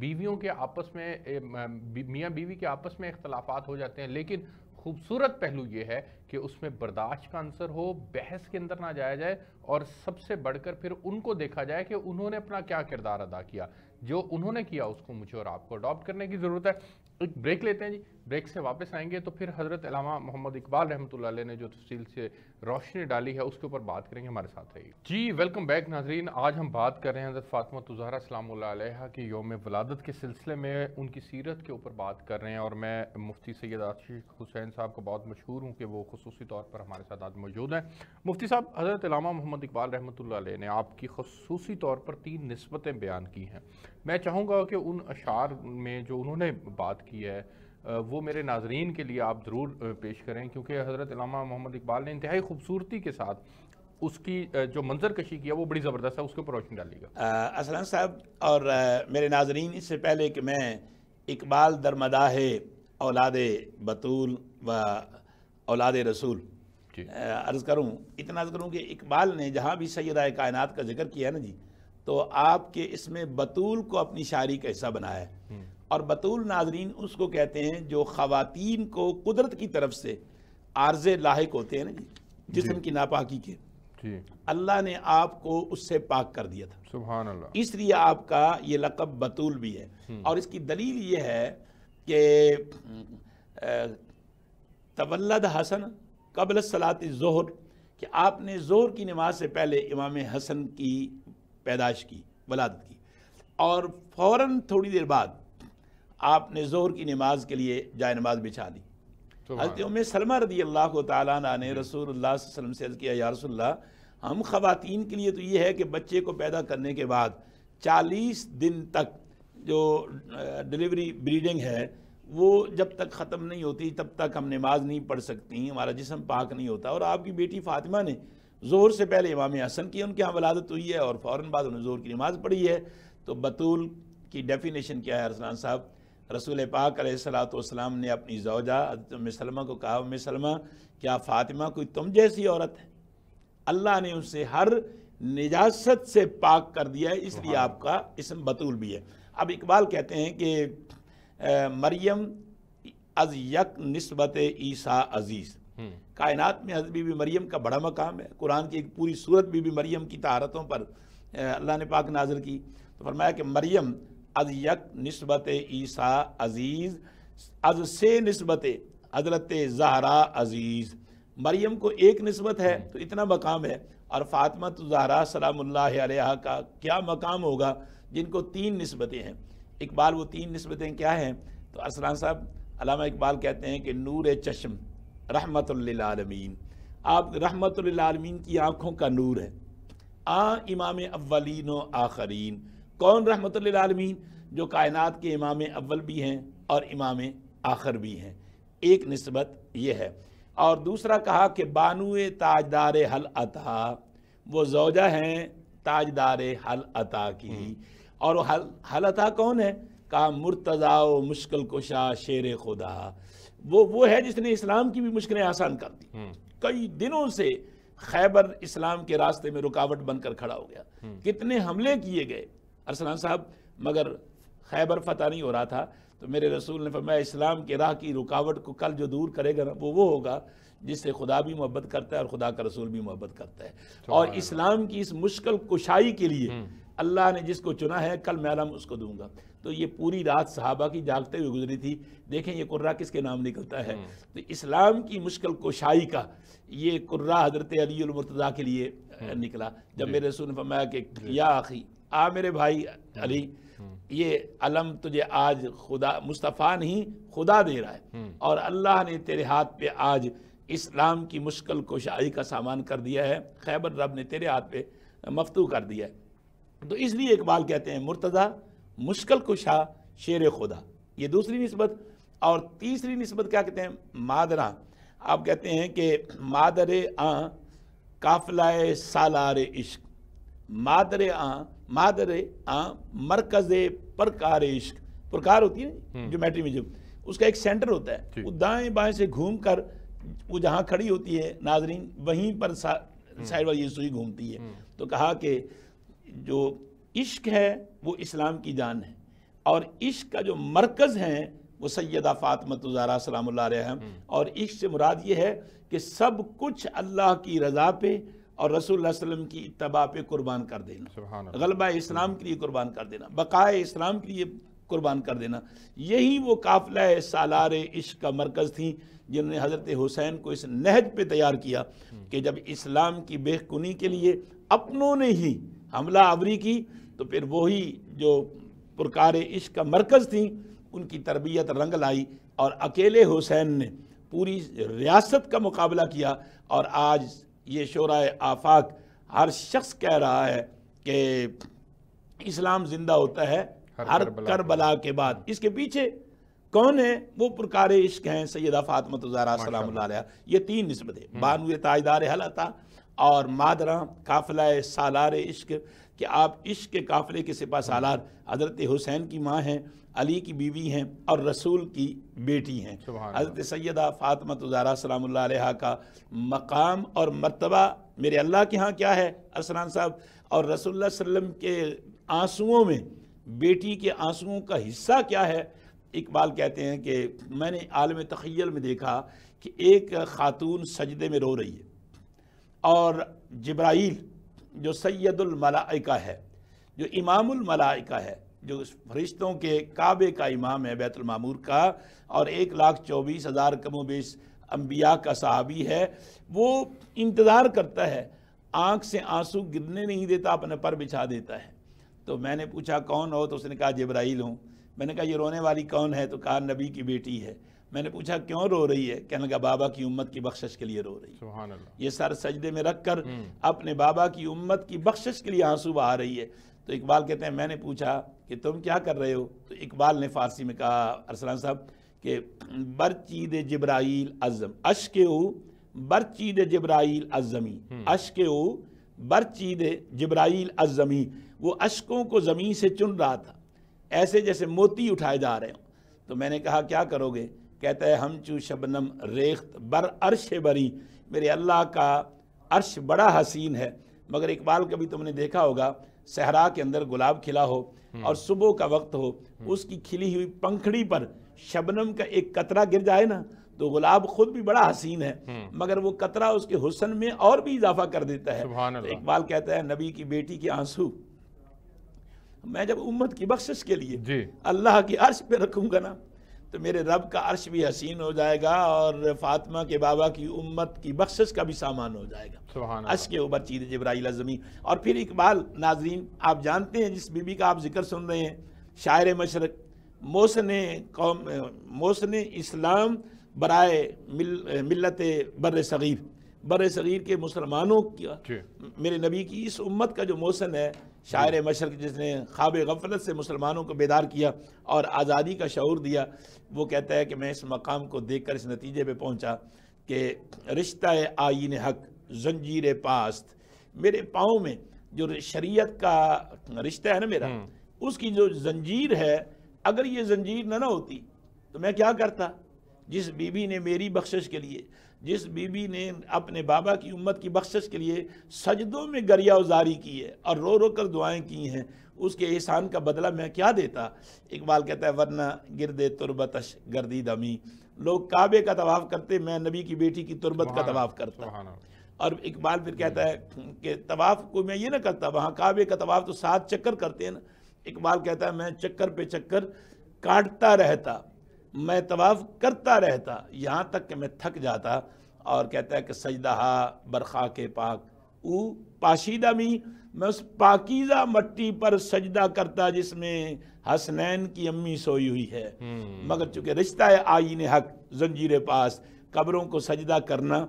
बीवियों के आपस में मियाँ बीवी के आपस में इख्तलाफात हो जाते हैं लेकिन खूबसूरत पहलू ये है कि उसमें बर्दाश्त का आंसर हो बहस के अंदर ना जाया जाए और सबसे बढ़कर फिर उनको देखा जाए कि उन्होंने अपना क्या किरदार अदा किया जो उन्होंने किया उसको मुझे और आपको अडॉप्ट करने की ज़रूरत है एक ब्रेक लेते हैं जी ब्रेक से वापस आएंगे तो फिर हज़रत अलामा मोहम्मद इकबाल रहमत ने जो तफसील से रोशनी डाली है उसके ऊपर बात करेंगे हमारे साथ रहिए जी वेलकम बैक नाजरीन आज हम बात कर रहे हैं हज़रत फ़ातमा तुजारा सलाम की योम वलादत के सिलसिले में उनकी सीरत के ऊपर बात कर रहे हैं और मैं मुफ्ती सैद आशिक हुसैन साहब को बहुत मशहूर हूँ कि वो खसूसी तौर पर हमारे साथ आज मौजूद हैं मुफ्ती साहब हज़रत अलामा मोहम्मद इकबाल रहमत ने आपकी खसूसी तौर पर तीन नस्बतें बयान की हैं मैं चाहूँगा कि उन अशार में जो उन्होंने बात की है वो मेरे नाजरीन के लिए आप ज़रूर पेश करें क्योंकि हज़रत मोहम्मद इकबाल ने इंतहाई खूबसूरती के साथ उसकी जो मंजर कशी किया वो बड़ी ज़बरदस्त है उसके ऊपर रोशनी डालेगा असलम साहब और आ, मेरे नाजरीन इससे पहले कि मैं इकबाल दरमदाह औलाद बतूल व औलाद रसूल अर्ज़ करूँ इतना अर्ज़ करूँ कि इकबाल ने जहाँ भी सैदा कायनत का जिक्र किया ना जी तो आपके इसमें बतूल को अपनी शायरी का हिस्सा बनाया है हम्म। और बतूल नाजरीन उसको कहते हैं जो खातिन को कुदरत की तरफ से आर्ज लाक होते हैं ना जी जिसम की नापाकी के अल्लाह ने आपको उससे पाक कर दिया था सुबह इसलिए आपका ये लकब बतूल भी है हम्म। और इसकी दलील ये है कि तवल्लद हसन कबल सलात ज़ोहर कि आपने ज़ोहर की नमाज से पहले इमाम हसन की पैदाश की वलादत की और फ़ौर थोड़ी देर बाद आपने ज़ोर की नमाज के लिए जाय नमाज बिछा दी हजरत उम सलमा रदी अल्लाह तला ने रसूल से किया या रसोल्ला हम खातन के लिए तो ये है कि बच्चे को पैदा करने के बाद चालीस दिन तक जो डिलीवरी ब्रीडिंग है वो जब तक ख़त्म नहीं होती तब तक हम नमाज नहीं पढ़ सकती हमारा जिसम पाक नहीं होता और आपकी बेटी फ़ातिमा ने ज़ोर से पहले इमाम हसन की उनके यहाँ वलादत हुई है और फ़ौर बाद उन्होंने ज़ोर की नमाज़ पढ़ी है तो बतूल की डेफिनेशन क्या है अरसलान साहब रसूल पाक सलाम ने अपनी जोजा सलमा को कहा उम सलमा क्या फ़ातिमा कोई तुम जैसी औरत है अल्लाह ने उसे हर निजात से पाक कर दिया है इसलिए आपका इसम बतूल भी है अब इकबाल कहते हैं कि मरियम अज यक नस्बत ईसा अजीज़ हम्म। कायनात में हजरत बीबी मरीम का बड़ा मकाम है कुरान की एक पूरी सूरत बीबी मरीम की तहारतों पर अल्लाह ने पाक नाजर की तो फरमाया कि मरियम अज यक नस्बत ईसा अजीज़ अज से नस्बत हजरत जहरा अजीज़ मरीम को एक नस्बत है तो इतना मकाम है और फातमा तो जहरा सलाम्ला का क्या मकाम होगा जिनको तीन नस्बतें हैं इकबाल वो तीन नस्बतें क्या हैं तो असलान साहब अलामा इकबाल कहते हैं कि नूर चश्म आलमीन आप रहमत आलमीन की आँखों का नूर है आ इमाम अव्वलिन आखरीन कौन रहमत आलमीन जो कायनात के इमाम अव्वल भी हैं और इमाम आखिर भी हैं एक नस्बत यह है और दूसरा कहा कि बानु ताजदार हल अता वो जोजा हैं ताजदार हल अता की हम्म। और हल हल अता कौन है कहा मुर्तज़ा मुश्किल कुशा शेर खुदा वो वो है जिसने इस्लाम की भी मुश्किलें आसान कर दी हम्म। कई दिनों से खैबर इस्लाम के रास्ते में रुकावट बनकर खड़ा हो गया हम्म। कितने हमले किए गए अरसलान साहब मगर खैबर फतह नहीं हो रहा था तो मेरे रसूल ने फरमाया इस्लाम के राह की रुकावट को कल जो दूर करेगा ना वो वो होगा जिससे खुदा भी मोहब्बत करता है और खुदा का रसूल भी मोहब्बत करता है तो और इस्लाम की इस मुश्किल कुशाई के लिए हम्म। अल्लाह ने जिसको चुना है कल मैं उसको दूंगा तो ये पूरी रात सहाबा की जागते हुए गुजरी थी देखें ये कुर्रा किसके नाम निकलता है हम्म। तो इस्लाम की मुश्किल कोशाई का ये कुर्रा हजरत अली मुर्तज़ा के लिए हम्म। निकला जब मेरे सुन ने फरमाया कि या आखी आ मेरे भाई हम्म। अली ये अलम तुझे आज खुदा मुस्तफ़ा नहीं खुदा दे रहा है और अल्लाह ने तेरे हाथ पे आज इस्लाम की मुश्किल कोशाई का सामान कर दिया है खैबर रब ने तेरे हाथ पे मफतू कर दिया है तो इसलिए इकबाल कहते हैं मुर्तज़ा मुश्किल कुशा शेर खुदा ये दूसरी नस्बत और तीसरी नस्बत क्या कहते हैं मादरा आप कहते हैं कि मादर आ काफिला सालार इश्क मादर आ मादर आ मरकज़ परकार इश्क प्रकार होती है हम्म। ज्योमेट्री में जो उसका एक सेंटर होता है वो दाएं बाएं से घूम कर वो जहाँ खड़ी होती है नाजरीन वहीं पर हम्म। साइड वाली ये सुई घूमती है हम्म। तो कहा कि जो इश्क है वो इस्लाम की जान है और इश्क का जो मरकज़ है वो सैदा फ़ातमत सलाम है और इश्क से मुराद ये है कि सब कुछ अल्लाह की रज़ा पे और रसूल वसलम की इतबा पे कुर्बान कर देना गलबा इस्लाम के लिए कुर्बान कर देना बकाए इस्लाम के लिए कुर्बान कर देना यही वो काफिला सालार इश्क का मरकज़ थी जिन्होंने हज़रत हुसैन को इस नहज पे तैयार किया हम्म। कि जब इस्लाम की बेखुनी के लिए अपनों ने ही हमला आवरी की तो फिर वही जो पुरकार इश्क का मरकज़ थी उनकी तरबियत रंग लाई और अकेले हुसैन ने पूरी रियासत का मुकाबला किया और आज ये शरा आफाक हर शख्स कह रहा है कि इस्लाम ज़िंदा होता है हर, कर करबला कर के बाद इसके पीछे कौन है वो पुरकार इश्क हैं सैदा फातमत सलाम ये तीन नस्बतें हम्म। बानवे ताजदार हलता और मादरा काफिला सालार इश्क कि आप इश्क के काफ़िले के सिपा सालार हज़रत हुसैन की माँ हैं अली की बीवी हैं और रसूल की बेटी हैं हज़रत सैदा फ़ातमत तो उजारा सलाम का मकाम और मरतबा मेरे अल्लाह के यहाँ क्या है असलान साहब और रसोल्ला वसम के आंसुओं में बेटी के आंसुओं का हिस्सा क्या है इकबाल कहते हैं कि मैंने आलम तखैल में देखा कि एक खातून सजदे में रो रही है और जब्राइल जो सैदुलमलाइका है जो इमामुल है जो फरिश्तों के काबे का इमाम है बैतुलमूर का और एक लाख चौबीस हज़ार कमो बेश अम्बिया का सहाबी है वो इंतज़ार करता है आँख से आंसू गिरने नहीं देता अपने पर बिछा देता है तो मैंने पूछा कौन हो तो उसने कहा जब्राइल हूँ मैंने कहा ये रोने वाली कौन है तो कहा नबी की बेटी है मैंने पूछा क्यों रो रही है कहने लगा बाबा की उम्मत की बख्शिश के लिए रो रही है ये सर सजदे में रख कर हम्म। अपने बाबा की उम्मत की बख्शिश के लिए आंसू बहा रही है तो इकबाल कहते हैं मैंने पूछा कि तुम क्या कर रहे हो तो इकबाल ने फारसी में कहा अरसलान साहब कि चीद जब्राइल अज़म अश के ओ बर चीद जब्राइल अज़मी हम्म। अश के ओ बर चीद जब्राइल अज़मी वो अशकों को ज़मीन से चुन रहा था ऐसे जैसे मोती उठाए जा रहे हो तो मैंने कहा क्या करोगे कहता है हम चू शबनम रेख्त बर अरश बरी मेरे अल्लाह का अर्श बड़ा हसीन है मगर इकबाल कभी तुमने देखा होगा सहरा के अंदर गुलाब खिला हो हम्म। और सुबह का वक्त हो हम्म। उसकी खिली हुई पंखड़ी पर शबनम का एक कतरा गिर जाए ना तो गुलाब खुद भी बड़ा हसीन है हम्म। मगर वो कतरा उसके हुसन में और भी इजाफा कर देता है तो इकबाल कहता है नबी की बेटी के आंसू मैं जब उम्मत की बख्शिश के लिए अल्लाह के अर्श पे रखूंगा ना तो मेरे रब का अर्श भी हसीन हो जाएगा और फातिमा के बाबा की उम्मत की बख्शिश का भी सामान हो जाएगा अर्श के ऊपर चीर जबराइल जमीन और फिर इकबाल नाजरीन आप जानते हैं जिस बीबी का आप जिक्र सुन रहे हैं शायर मशरक मोसन कौम मोसन इस्लाम बरए मिल, मिलत बर सग़ीर बर सग़ीर के मुसलमानों की मेरे नबी की इस उम्मत का जो मौसन है शायर मशरक जिसने ख्वाब गफलत से मुसलमानों को बेदार किया और आज़ादी का शूर दिया वो कहता है कि मैं इस मकाम को देख कर इस नतीजे पर पहुँचा कि रिश्ता आइन हक जंजीर पास्त मेरे पाँव में जो शरीयत का रिश्ता है ना मेरा हम्म। उसकी जो जंजीर है अगर ये जंजीर ना ना होती तो मैं क्या करता जिस बीबी ने मेरी बख्शिश के लिए जिस बीबी ने अपने बाबा की उम्मत की बख्शिश के लिए सजदों में गरिया उजारी की है और रो रो कर दुआएं की हैं उसके एहसान का बदला मैं क्या देता इकबाल कहता है वरना गिरदे तुरबतश गर्दी दमी लोग काबे का तवाफ़ करते मैं नबी की बेटी की तुरबत का तवाफ़ करता और इकबाल फिर कहता है कि तवाफ़ को मैं ये ना करता वहाँ काबे का तवाफ़ तो सात चक्कर करते हैं ना इकबाल कहता है मैं चक्कर पे चक्कर काटता रहता मैं तवाफ़ करता रहता यहाँ तक कि मैं थक जाता और कहता है कि सजदा बरखा के पाक ऊ पाशीदा मी मैं उस पाकिज़ा मट्टी पर सजदा करता जिसमें हसनैन की अम्मी सोई हुई है हम्म। मगर चूंकि रिश्ता है आइन हक जंजीर पास कब्रों को सजदा करना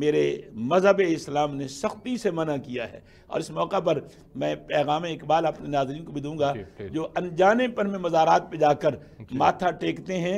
मेरे मज़हब इस्लाम ने सख्ती से मना किया है और इस मौका पर मैं पैगाम इकबाल अपने नाजरन को भी दूंगा जो अनजाने जो में मज़ारात पे जाकर माथा टेकते हैं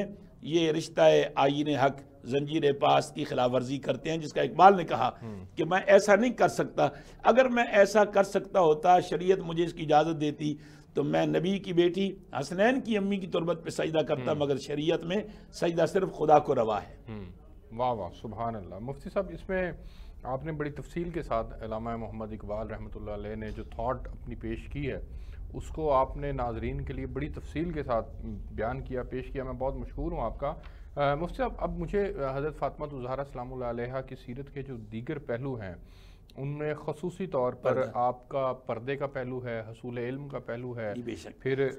ये रिश्ता आइन हक जंजीर पास की खिलाफ वर्जी करते हैं जिसका इकबाल ने कहा हम्म। कि मैं ऐसा नहीं कर सकता अगर मैं ऐसा कर सकता होता शरीयत मुझे इसकी इजाज़त देती तो मैं नबी की बेटी हसनैन की अम्मी की तुरबत पे सजदा करता हम्म। मगर शरीयत में सजदा सिर्फ खुदा को रवा है हम्म। वाह वाह सुबह अल्लाह मुफ्ती साहब इसमें आपने बड़ी तफसील के साथ अलामा मोहम्मद इकबाल रहमत ने जो थाट अपनी पेश की है उसको आपने नाजरीन के लिए बड़ी तफसील के साथ बयान किया पेश किया मैं बहुत मशहूर हूँ आपका मुफ्त साहब अब मुझे हज़रत फ़ातमा तो जहरा सलाम की सीरत के जो दीगर पहलू हैं उनमें खसूसी तौर पर आपका पर्दे का पहलू है हसूल इल्म का पहलू है फिर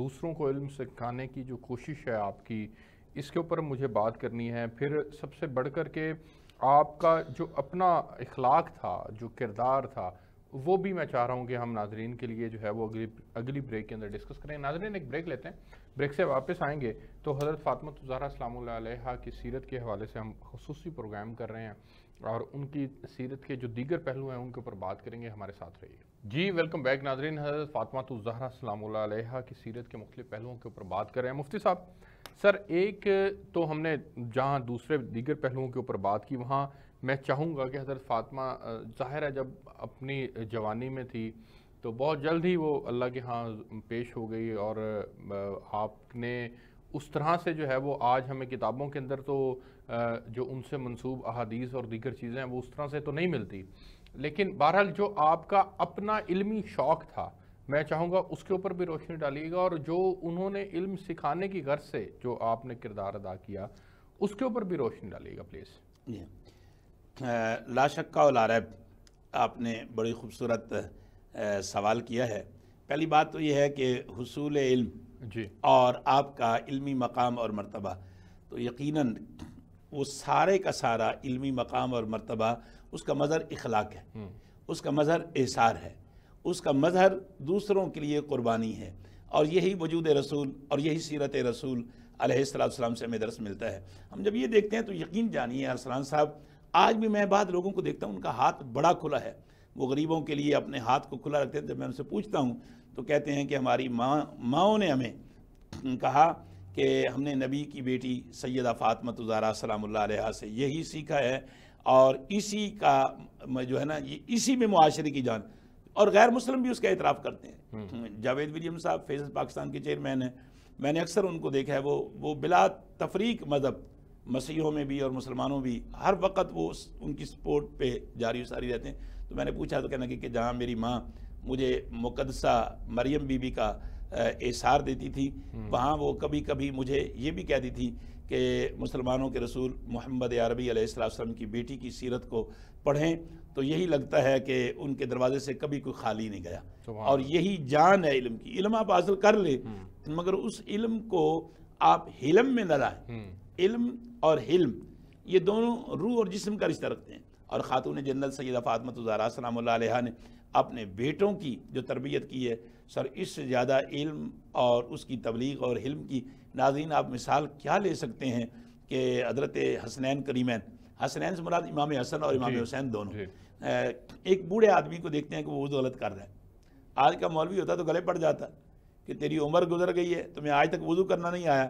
दूसरों को इल्म सिखाने की जो कोशिश है आपकी इसके ऊपर मुझे बात करनी है फिर सबसे बढ़ कर के आपका जो अपना इखलाक था जो किरदार था वो भी मैं चाह रहा हूँ कि हम नाजरीन के लिए जो है वो अगली अगली ब्रेक के अंदर डिस्कस करें नाजरीन एक ब्रेक लेते हैं ब्रेक से वापस आएंगे तो हज़रत फ़ातमत ज़हरा की सीरत के हवाले से हम खसूस प्रोग्राम कर रहे हैं और उनकी सीरत के जो दीगर पहलू हैं उनके ऊपर बात करेंगे हमारे साथ रहिए जी वेलकम बैक नाजरीन हज़रत फ़ातमा ज़हरा की सीरत के मुख्त पहलुओं के ऊपर बात कर रहे हैं मुफ्ती साहब सर एक तो हमने जहाँ दूसरे दीगर पहलुओं के ऊपर बात की वहाँ मैं चाहूँगा कि हज़रत फ़ातमा ज़ाहिर है जब अपनी जवानी में थी तो बहुत जल्द ही वो अल्लाह के हाँ पेश हो गई और आपने उस तरह से जो है वो आज हमें किताबों के अंदर तो जो उनसे मंसूब अहादीस और दीगर चीज़ें हैं वो उस तरह से तो नहीं मिलती लेकिन बहरहाल जो आपका अपना इल्मी शौक़ था मैं चाहूँगा उसके ऊपर भी रोशनी डालिएगा और जो उन्होंने इल्म सिखाने की गर्ज से जो आपने किरदार अदा किया उसके ऊपर भी रोशनी डालिएगा प्लीज़ लाशक्का और लारब आपने बड़ी खूबसूरत सवाल किया है पहली बात तो यह है कि हसूल इल्म जी और आपका इल्मी मकाम और मरतबा तो यकीनन वो सारे का सारा इल्मी मकाम और मरतबा उसका मज़हर इखलाक है हम्म। उसका मज़हर एसार है उसका मज़हर दूसरों के लिए क़ुरबानी है और यही वजूद रसूल और यही सीरत रसूल अलैहिस्सलाम से हमें दरस मिलता है हम जब ये देखते हैं तो यकीन जानिए अरसलान साहब आज भी मैं बाद लोगों को देखता हूँ उनका हाथ बड़ा खुला है वो गरीबों के लिए अपने हाथ को खुला रखते थे जब मैं उनसे पूछता हूँ तो कहते हैं कि हमारी माँ माओ ने हमें कहा कि हमने नबी की बेटी सैदा फ़ातमत तो उजारा सलाम्ला से यही सीखा है और इसी का जो है ना ये इसी में मुआरे की जान और गैर मुस्लिम भी उसका इतराफ़ करते हैं हम्म। हम्म, जावेद विलियम साहब फेज पाकिस्तान के चेयरमैन हैं मैंने अक्सर उनको देखा है वो वो बिला तफरीक मज़हब मसीहों में भी और मुसलमानों भी हर वक्त वो उनकी सपोर्ट पे जारी सारी रहते हैं तो मैंने पूछा तो कहना कि, कि जहाँ मेरी माँ मुझे मुकदसा मरियम बीबी का एसार देती थी हम्म। वहाँ वो कभी कभी मुझे ये भी कहती थी कि मुसलमानों के रसूल मोहम्मद अरबी अलैहिस्सलाम की बेटी की सीरत को पढ़ें तो यही लगता है कि उनके दरवाजे से कभी कोई खाली नहीं गया तो और यही जान है इल्म की इल्म आप हासिल कर ले हम्म। मगर उस इल्म को आप हिलम में न लाएं हम्म। इल्म और हिल्म ये दोनों रूह और जिस्म का रिश्ता रखते हैं और ख़ातून जनरल सैद फ़ातमत सलाम ने अपने बेटों की जो तरबियत की है सर इससे ज़्यादा इल्म और उसकी तबलीग और हिल्म की नाजीन आप मिसाल क्या ले सकते हैं कि हजरत हसनैन करीमैन हसनैन से मुराद इमाम हसन और इमाम हुसैन दोनों एक बूढ़े आदमी को देखते हैं कि वो गलत कर रहे हैं आज का मौलवी होता तो गले पड़ जाता कि तेरी उम्र गुजर गई है तुम्हें तो आज तक वज़ू करना नहीं आया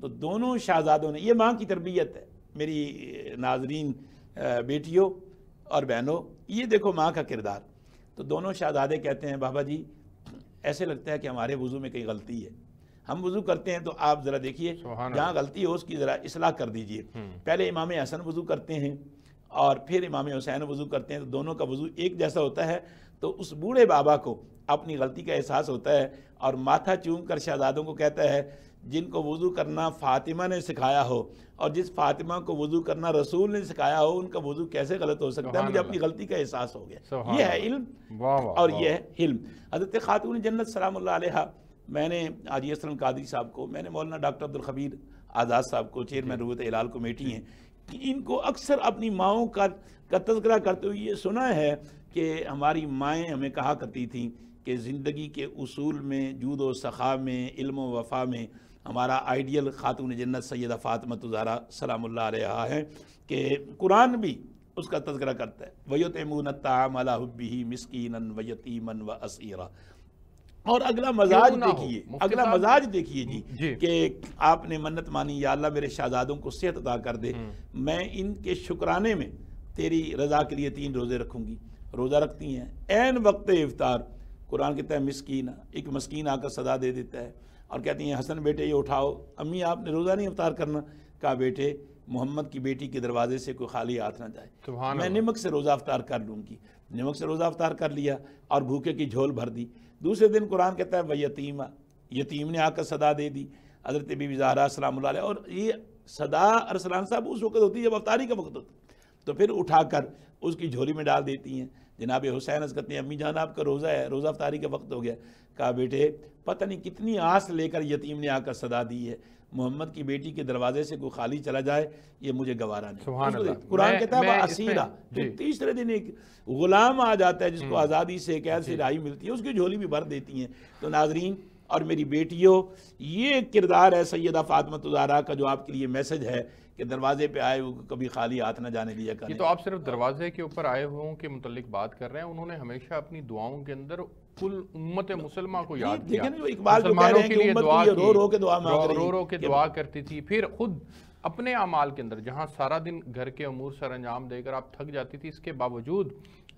तो दोनों शहजादों ने ये माँ की तरबियत है मेरी नाजरीन बेटियों और बहनों ये देखो माँ का किरदार तो दोनों शहजादे कहते हैं बाबा जी ऐसे लगता है कि हमारे वज़ू में कहीं गलती है हम वज़ू करते हैं तो आप ज़रा देखिए जहाँ गलती हो उसकी ज़रा असलाह कर दीजिए हम्म। पहले इमाम हसन वज़ू करते हैं और फिर इमाम हुसैन वज़ू करते हैं तो दोनों का वज़ू एक जैसा होता है तो उस बूढ़े बाबा को अपनी गलती का एहसास होता है और माथा चूम कर शहजादों को कहता है जिनको वज़ू करना फ़ातिमा ने सिखाया हो और जिस फातिमा को वज़ू करना रसूल ने सिखाया हो उनका वज़ू कैसे गलत हो सकता है मुझे अपनी गलती का एहसास हो गया ये है इल्म और यह है इल्म हज़रत ख़ातून जन्नत सलाम मैंने आज यसरम कादरी साहब को मैंने मौलाना डॉक्टर अब्दुल खबीर आज़ाद साहब को चेयरमैन रूत हिलाल कमेटी हैं कि इनको अक्सर अपनी माओ का का तस्करा करते हुए ये सुना है कि हमारी माएँ हमें कहा करती थी कि ज़िंदगी के उसूल में जूद व सखा में इल्म व वफा में हमारा आइडियल ख़ातून जन्नत सैद फ़ातमत ज़ारा रहा है कि कुरान भी उसका तस्करा करता है वयतमून तामलाबी मिसकीन मिसकिन यतीमन व असीरा और अगला मजाज देखिए अगला मजाज देखिए जी, जी। कि आपने मन्नत मानी या अल्लाह मेरे शहजादों को सेहत अदा कर दे हम्म। मैं इनके शुक्राने में तेरी रजा के लिए तीन रोज़े रखूँगी रोज़ा रखती हैं एन वक्त इफ्तार कुरान कहता है मिसकीन एक मस्किन आकर सदा दे देता है और कहती हैं हसन बेटे ये उठाओ अम्मी आपने रोज़ा नहीं अवतार करना कहा बेटे मोहम्मद की बेटी के दरवाजे से कोई खाली हाथ ना जाए मैं नमक से रोज़ा अवतार कर लूँगी नमक से रोज़ा अवतार कर लिया और भूखे की झोल भर दी दूसरे दिन कुरान कहता है वह यतीम यतीम ने आकर सदा दे दी हजरत बीबी जहरा सलाम और ये सदा अरसलान साहब उस वक्त होती जब अवतारी का वक्त होता तो फिर उठाकर उसकी झोली में डाल देती हैं जनाब हुसैन हज कहते हैं अम्मी जान आपका रोज़ा है रोज़ा अफ्तारी का वक्त हो गया कहा बेटे पता नहीं कितनी आस लेकर यतीम ने आकर सदा दी है मोहम्मद की बेटी के दरवाजे से कोई खाली चला जाए ये मुझे गवारा नहीं कुरान कहता है असीरा फिर तीसरे दिन एक गुलाम आ जाता है जिसको हम्म। आज़ादी से कैद से राही मिलती है उसकी झोली भी भर देती हैं तो नाजरीन और मेरी बेटियों ये किरदार है सैदा फातमत उजारा का जो आपके लिए मैसेज है कि दरवाजे पे आए हुए कभी खाली हाथ ना जाने दिया कर तो आप सिर्फ दरवाजे के ऊपर आए हुए के मुतलिक बात कर रहे हैं उन्होंने हमेशा अपनी दुआओं के अंदर कुल उम्मत मुसलमान को याद किया जो इकबाल के लिए दुआ रो रो के दुआ रो रो के दुआ करती थी फिर खुद अपने अमाल के अंदर जहाँ सारा दिन घर के अमूर सर अंजाम देकर आप थक जाती थी इसके बावजूद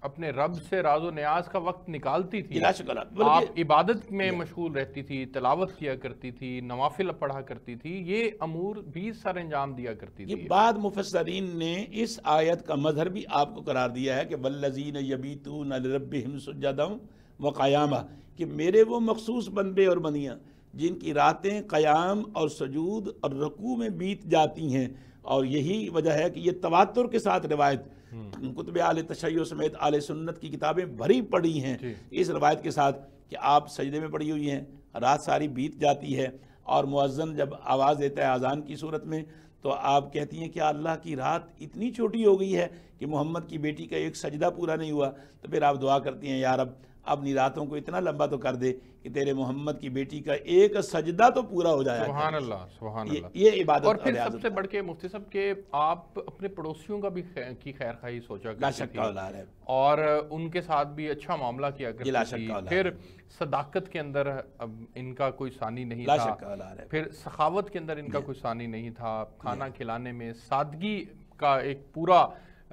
अपने रब से राजो न्याज का वक्त निकालती थी मतलब आप इबादत में मशगूल रहती थी तलावत किया करती थी नवाफिल पढ़ा करती थी ये अमूर भी सर अंजाम दिया करती थी बाद मुफसरीन ने इस आयत का मजहर भी आपको करार दिया है कि वल्लजीन यबीतू नबम सुजादम व क़यामा कि मेरे वो मखसूस बंदे और बनियाँ जिनकी रातें क़याम और सजूद और रकू में बीत जाती हैं और यही वजह है कि ये तवातुर के साथ रिवायत हम्म। कुतब आल तशैय समेत आल सुन्नत की किताबें भरी पड़ी हैं इस रवायत के साथ कि आप सजदे में पड़ी हुई हैं रात सारी बीत जाती है और मुअज़न जब आवाज़ देता है अजान की सूरत में तो आप कहती हैं कि अल्लाह की रात इतनी छोटी हो गई है कि मोहम्मद की बेटी का एक सजदा पूरा नहीं हुआ तो फिर आप दुआ करती हैं यार अब अपनी रातों को इतना लंबा तो कर दे कि तेरे मोहम्मद की बेटी का एक सजदा तो पूरा हो जाए सुभान अल्लाह सुभान ये, ये इबादत और फिर सबसे बढ़ के मुफ्ती साहब के आप अपने पड़ोसियों का भी की खैर खाई सोचा करती और उनके साथ भी अच्छा मामला किया करती फिर सदाकत के अंदर अब इनका कोई सानी नहीं था फिर सखावत के अंदर इनका कोई सानी नहीं था खाना खिलाने में सादगी का एक पूरा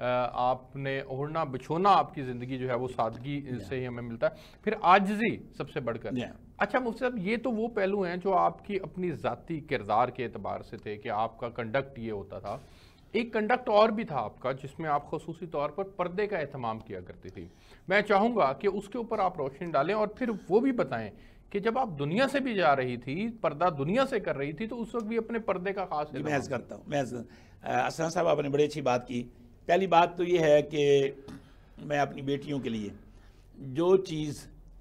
आपने ओढ़ना बिछोना आपकी ज़िंदगी जो है वो सादगी से ही हमें मिलता है फिर आजजी सबसे बढ़कर अच्छा मुफ्ती साहब ये तो वो पहलू हैं जो आपकी अपनी ज़ाति किरदार के अतबार से थे कि आपका कंडक्ट ये होता था एक कंडक्ट और भी था आपका जिसमें आप खसूसी तौर पर पर्दे का अहतमाम किया करती थी मैं चाहूँगा कि उसके ऊपर आप रोशनी डालें और फिर वो भी बताएं कि जब आप दुनिया से भी जा रही थी पर्दा दुनिया से कर रही थी तो उस वक्त भी अपने पर्दे का खास महज करता हूँ महज असलम साहब आपने बड़ी अच्छी बात की पहली बात तो ये है कि मैं अपनी बेटियों के लिए जो चीज़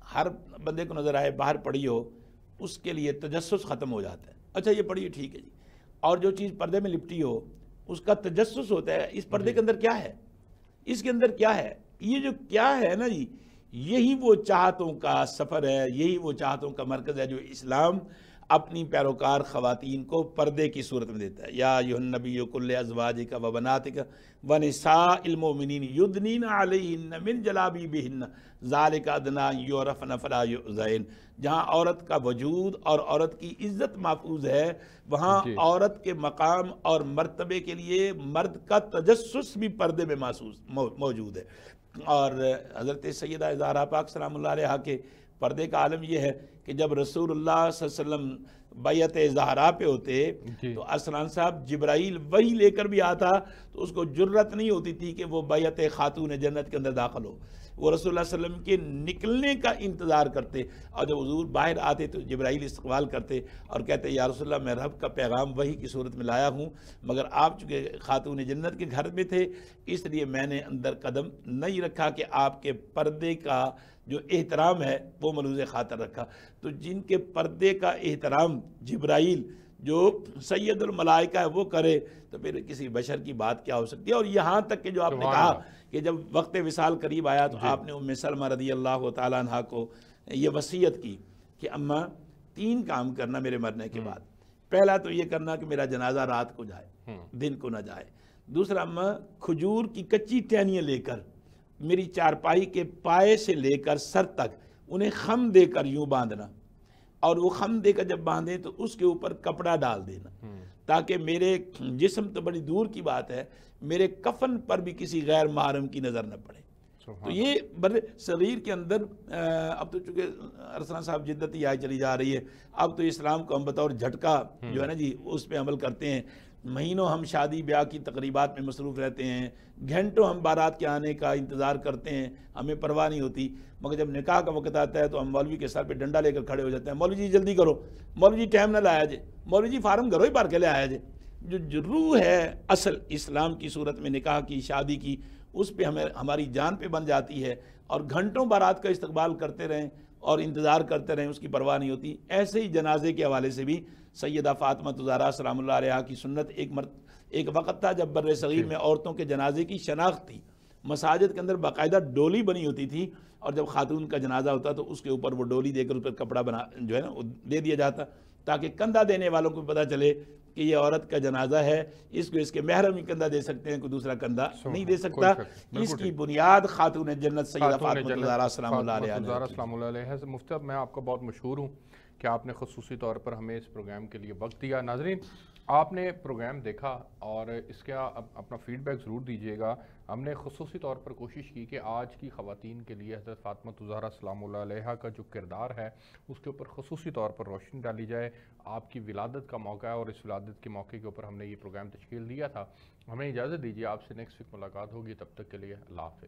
हर बंदे को नज़र आए बाहर पड़ी हो उसके लिए तजस्स ख़त्म हो जाता है अच्छा ये पढ़िए ठीक है जी और जो चीज़ पर्दे में लिपटी हो उसका तजस्स होता है इस पर्दे के अंदर क्या है इसके अंदर क्या है ये जो क्या है ना जी यही वो चाहतों का सफ़र है यही वो चाहतों का मरकज़ है जो इस्लाम अपनी पैरोकार ख़वान को पर्दे की सूरत में देता है या नबी कुल अजवाज का व बनात का वनसामिन युद्धनीन आलिन मिन जलाबी बहन ज़ाल का दना यूरफ नफलाजैन जहाँ औरत का वजूद और औरत की इज़्ज़त महफूज है वहाँ औरत के मकाम और मरतबे के लिए मर्द का तजस भी पर्दे में महसूस मौजूद है और हज़रत सैदा इजारा पाक सलाम के पर्दे का आलम यह है कि जब रसूलुल्लाह वसल्लम बैत जहरा पे होते तो असलान साहब जब्राइल वही लेकर भी आता तो उसको जरूरत नहीं होती थी कि वो बैत खातून जन्नत के अंदर दाखिल हो वो रसोल्ला वसम के निकलने का इंतज़ार करते और जब हजूर बाहर आते तो जब्राइल इस्तवाल करते और कहते या रसोल्ला मैं रब का पैगाम वही की सूरत में लाया हूँ मगर आप चूँकि खातून जन्नत के घर में थे इसलिए मैंने अंदर कदम नहीं रखा कि आपके पर्दे का जो एहतराम है वो मनुज़ ख़ातर रखा तो जिनके पर्दे का एहतराम जब्राइल जो सैदुलमलाइका है वो करे तो फिर किसी बशर की बात क्या हो सकती है और यहाँ तक कि जो आपने कहा कि जब वक्त विशाल करीब आया तो आपने उम सलमा रदी अल्लाह तहा को ये वसीयत की कि अम्मा तीन काम करना मेरे मरने के हम्म। बाद पहला तो ये करना कि मेरा जनाजा रात को जाए हम्म। दिन को ना जाए दूसरा अम्मा खजूर की कच्ची टहनियाँ लेकर मेरी चारपाई के पाए से लेकर सर तक उन्हें खम देकर यूं बांधना और वो खम देकर जब बांधे तो उसके ऊपर कपड़ा डाल देना हम्म। ताकि मेरे जिसम तो बड़ी दूर की बात है मेरे कफन पर भी किसी गैर महरम की नज़र न पड़े तो, हाँ। तो ये बड़े शरीर के अंदर अब तो चूंकि अरसना साहब जिद्दत ही आए चली जा रही है अब तो इस्लाम को हम बतौर झटका हम्म। जो है ना जी उस पर अमल करते हैं महीनों हम शादी ब्याह की तकरीबात में मसरूफ़ रहते हैं घंटों हम बारात के आने का इंतज़ार करते हैं हमें परवाह नहीं होती मगर जब निकाह का वक्त आता है तो हम मौलवी के सर पे डंडा लेकर खड़े हो जाते हैं मौलवी जी जल्दी करो मौलवी जी टाइम ना लाया जे मौलवी जी फार्म घरों ही पार के ले आया जे जो जरू है असल इस्लाम की सूरत में निकाह की शादी की उस पर हमें हमारी जान पे बन जाती है और घंटों बारात का इस्तकबाल करते रहें और इंतज़ार करते रहें उसकी परवाह नहीं होती ऐसे ही जनाजे के हवाले से भी सैदा फ़ातमा तुजारा सलाम्ला की सुन्नत एक मर एक वक्त था जब बर सग़ीर में औरतों के जनाजे की शनाख्त थी मसाजद के अंदर बाकायदा डोली बनी होती थी और जब खातून का जनाजा होता तो उसके ऊपर वो डोली देकर उस पर कपड़ा बना जो है ना दे दिया जाता ताकि कंधा देने वालों को पता चले कि ये औरत का जनाजा है इसको इसके महरम ही कंधा दे सकते हैं कोई दूसरा कंधा नहीं दे सकता इसकी बुनियाद खातून जन्नत मुफ्त मैं आपका बहुत मशहूर हूँ कि आपने खसूसी तौर पर हमें इस प्रोग्राम के लिए वक्त दिया नाजरीन आपने प्रोग्राम देखा और इसका अपना फीडबैक ज़रूर दीजिएगा हमने खसूसी तौर पर कोशिश की कि आज की खातन के लिए हज़रत फातमत उजहरा सलाम का जो किरदार है उसके ऊपर खसूसी तौर पर रोशनी डाली जाए आपकी विलादत का मौका है और इस विलादत के मौके के ऊपर हमने ये प्रोग्राम तश्कील दिया था हमें इजाज़त दीजिए आपसे नेक्स्ट वीक मुलाकात होगी तब तक के लिए अल्लाह हाफ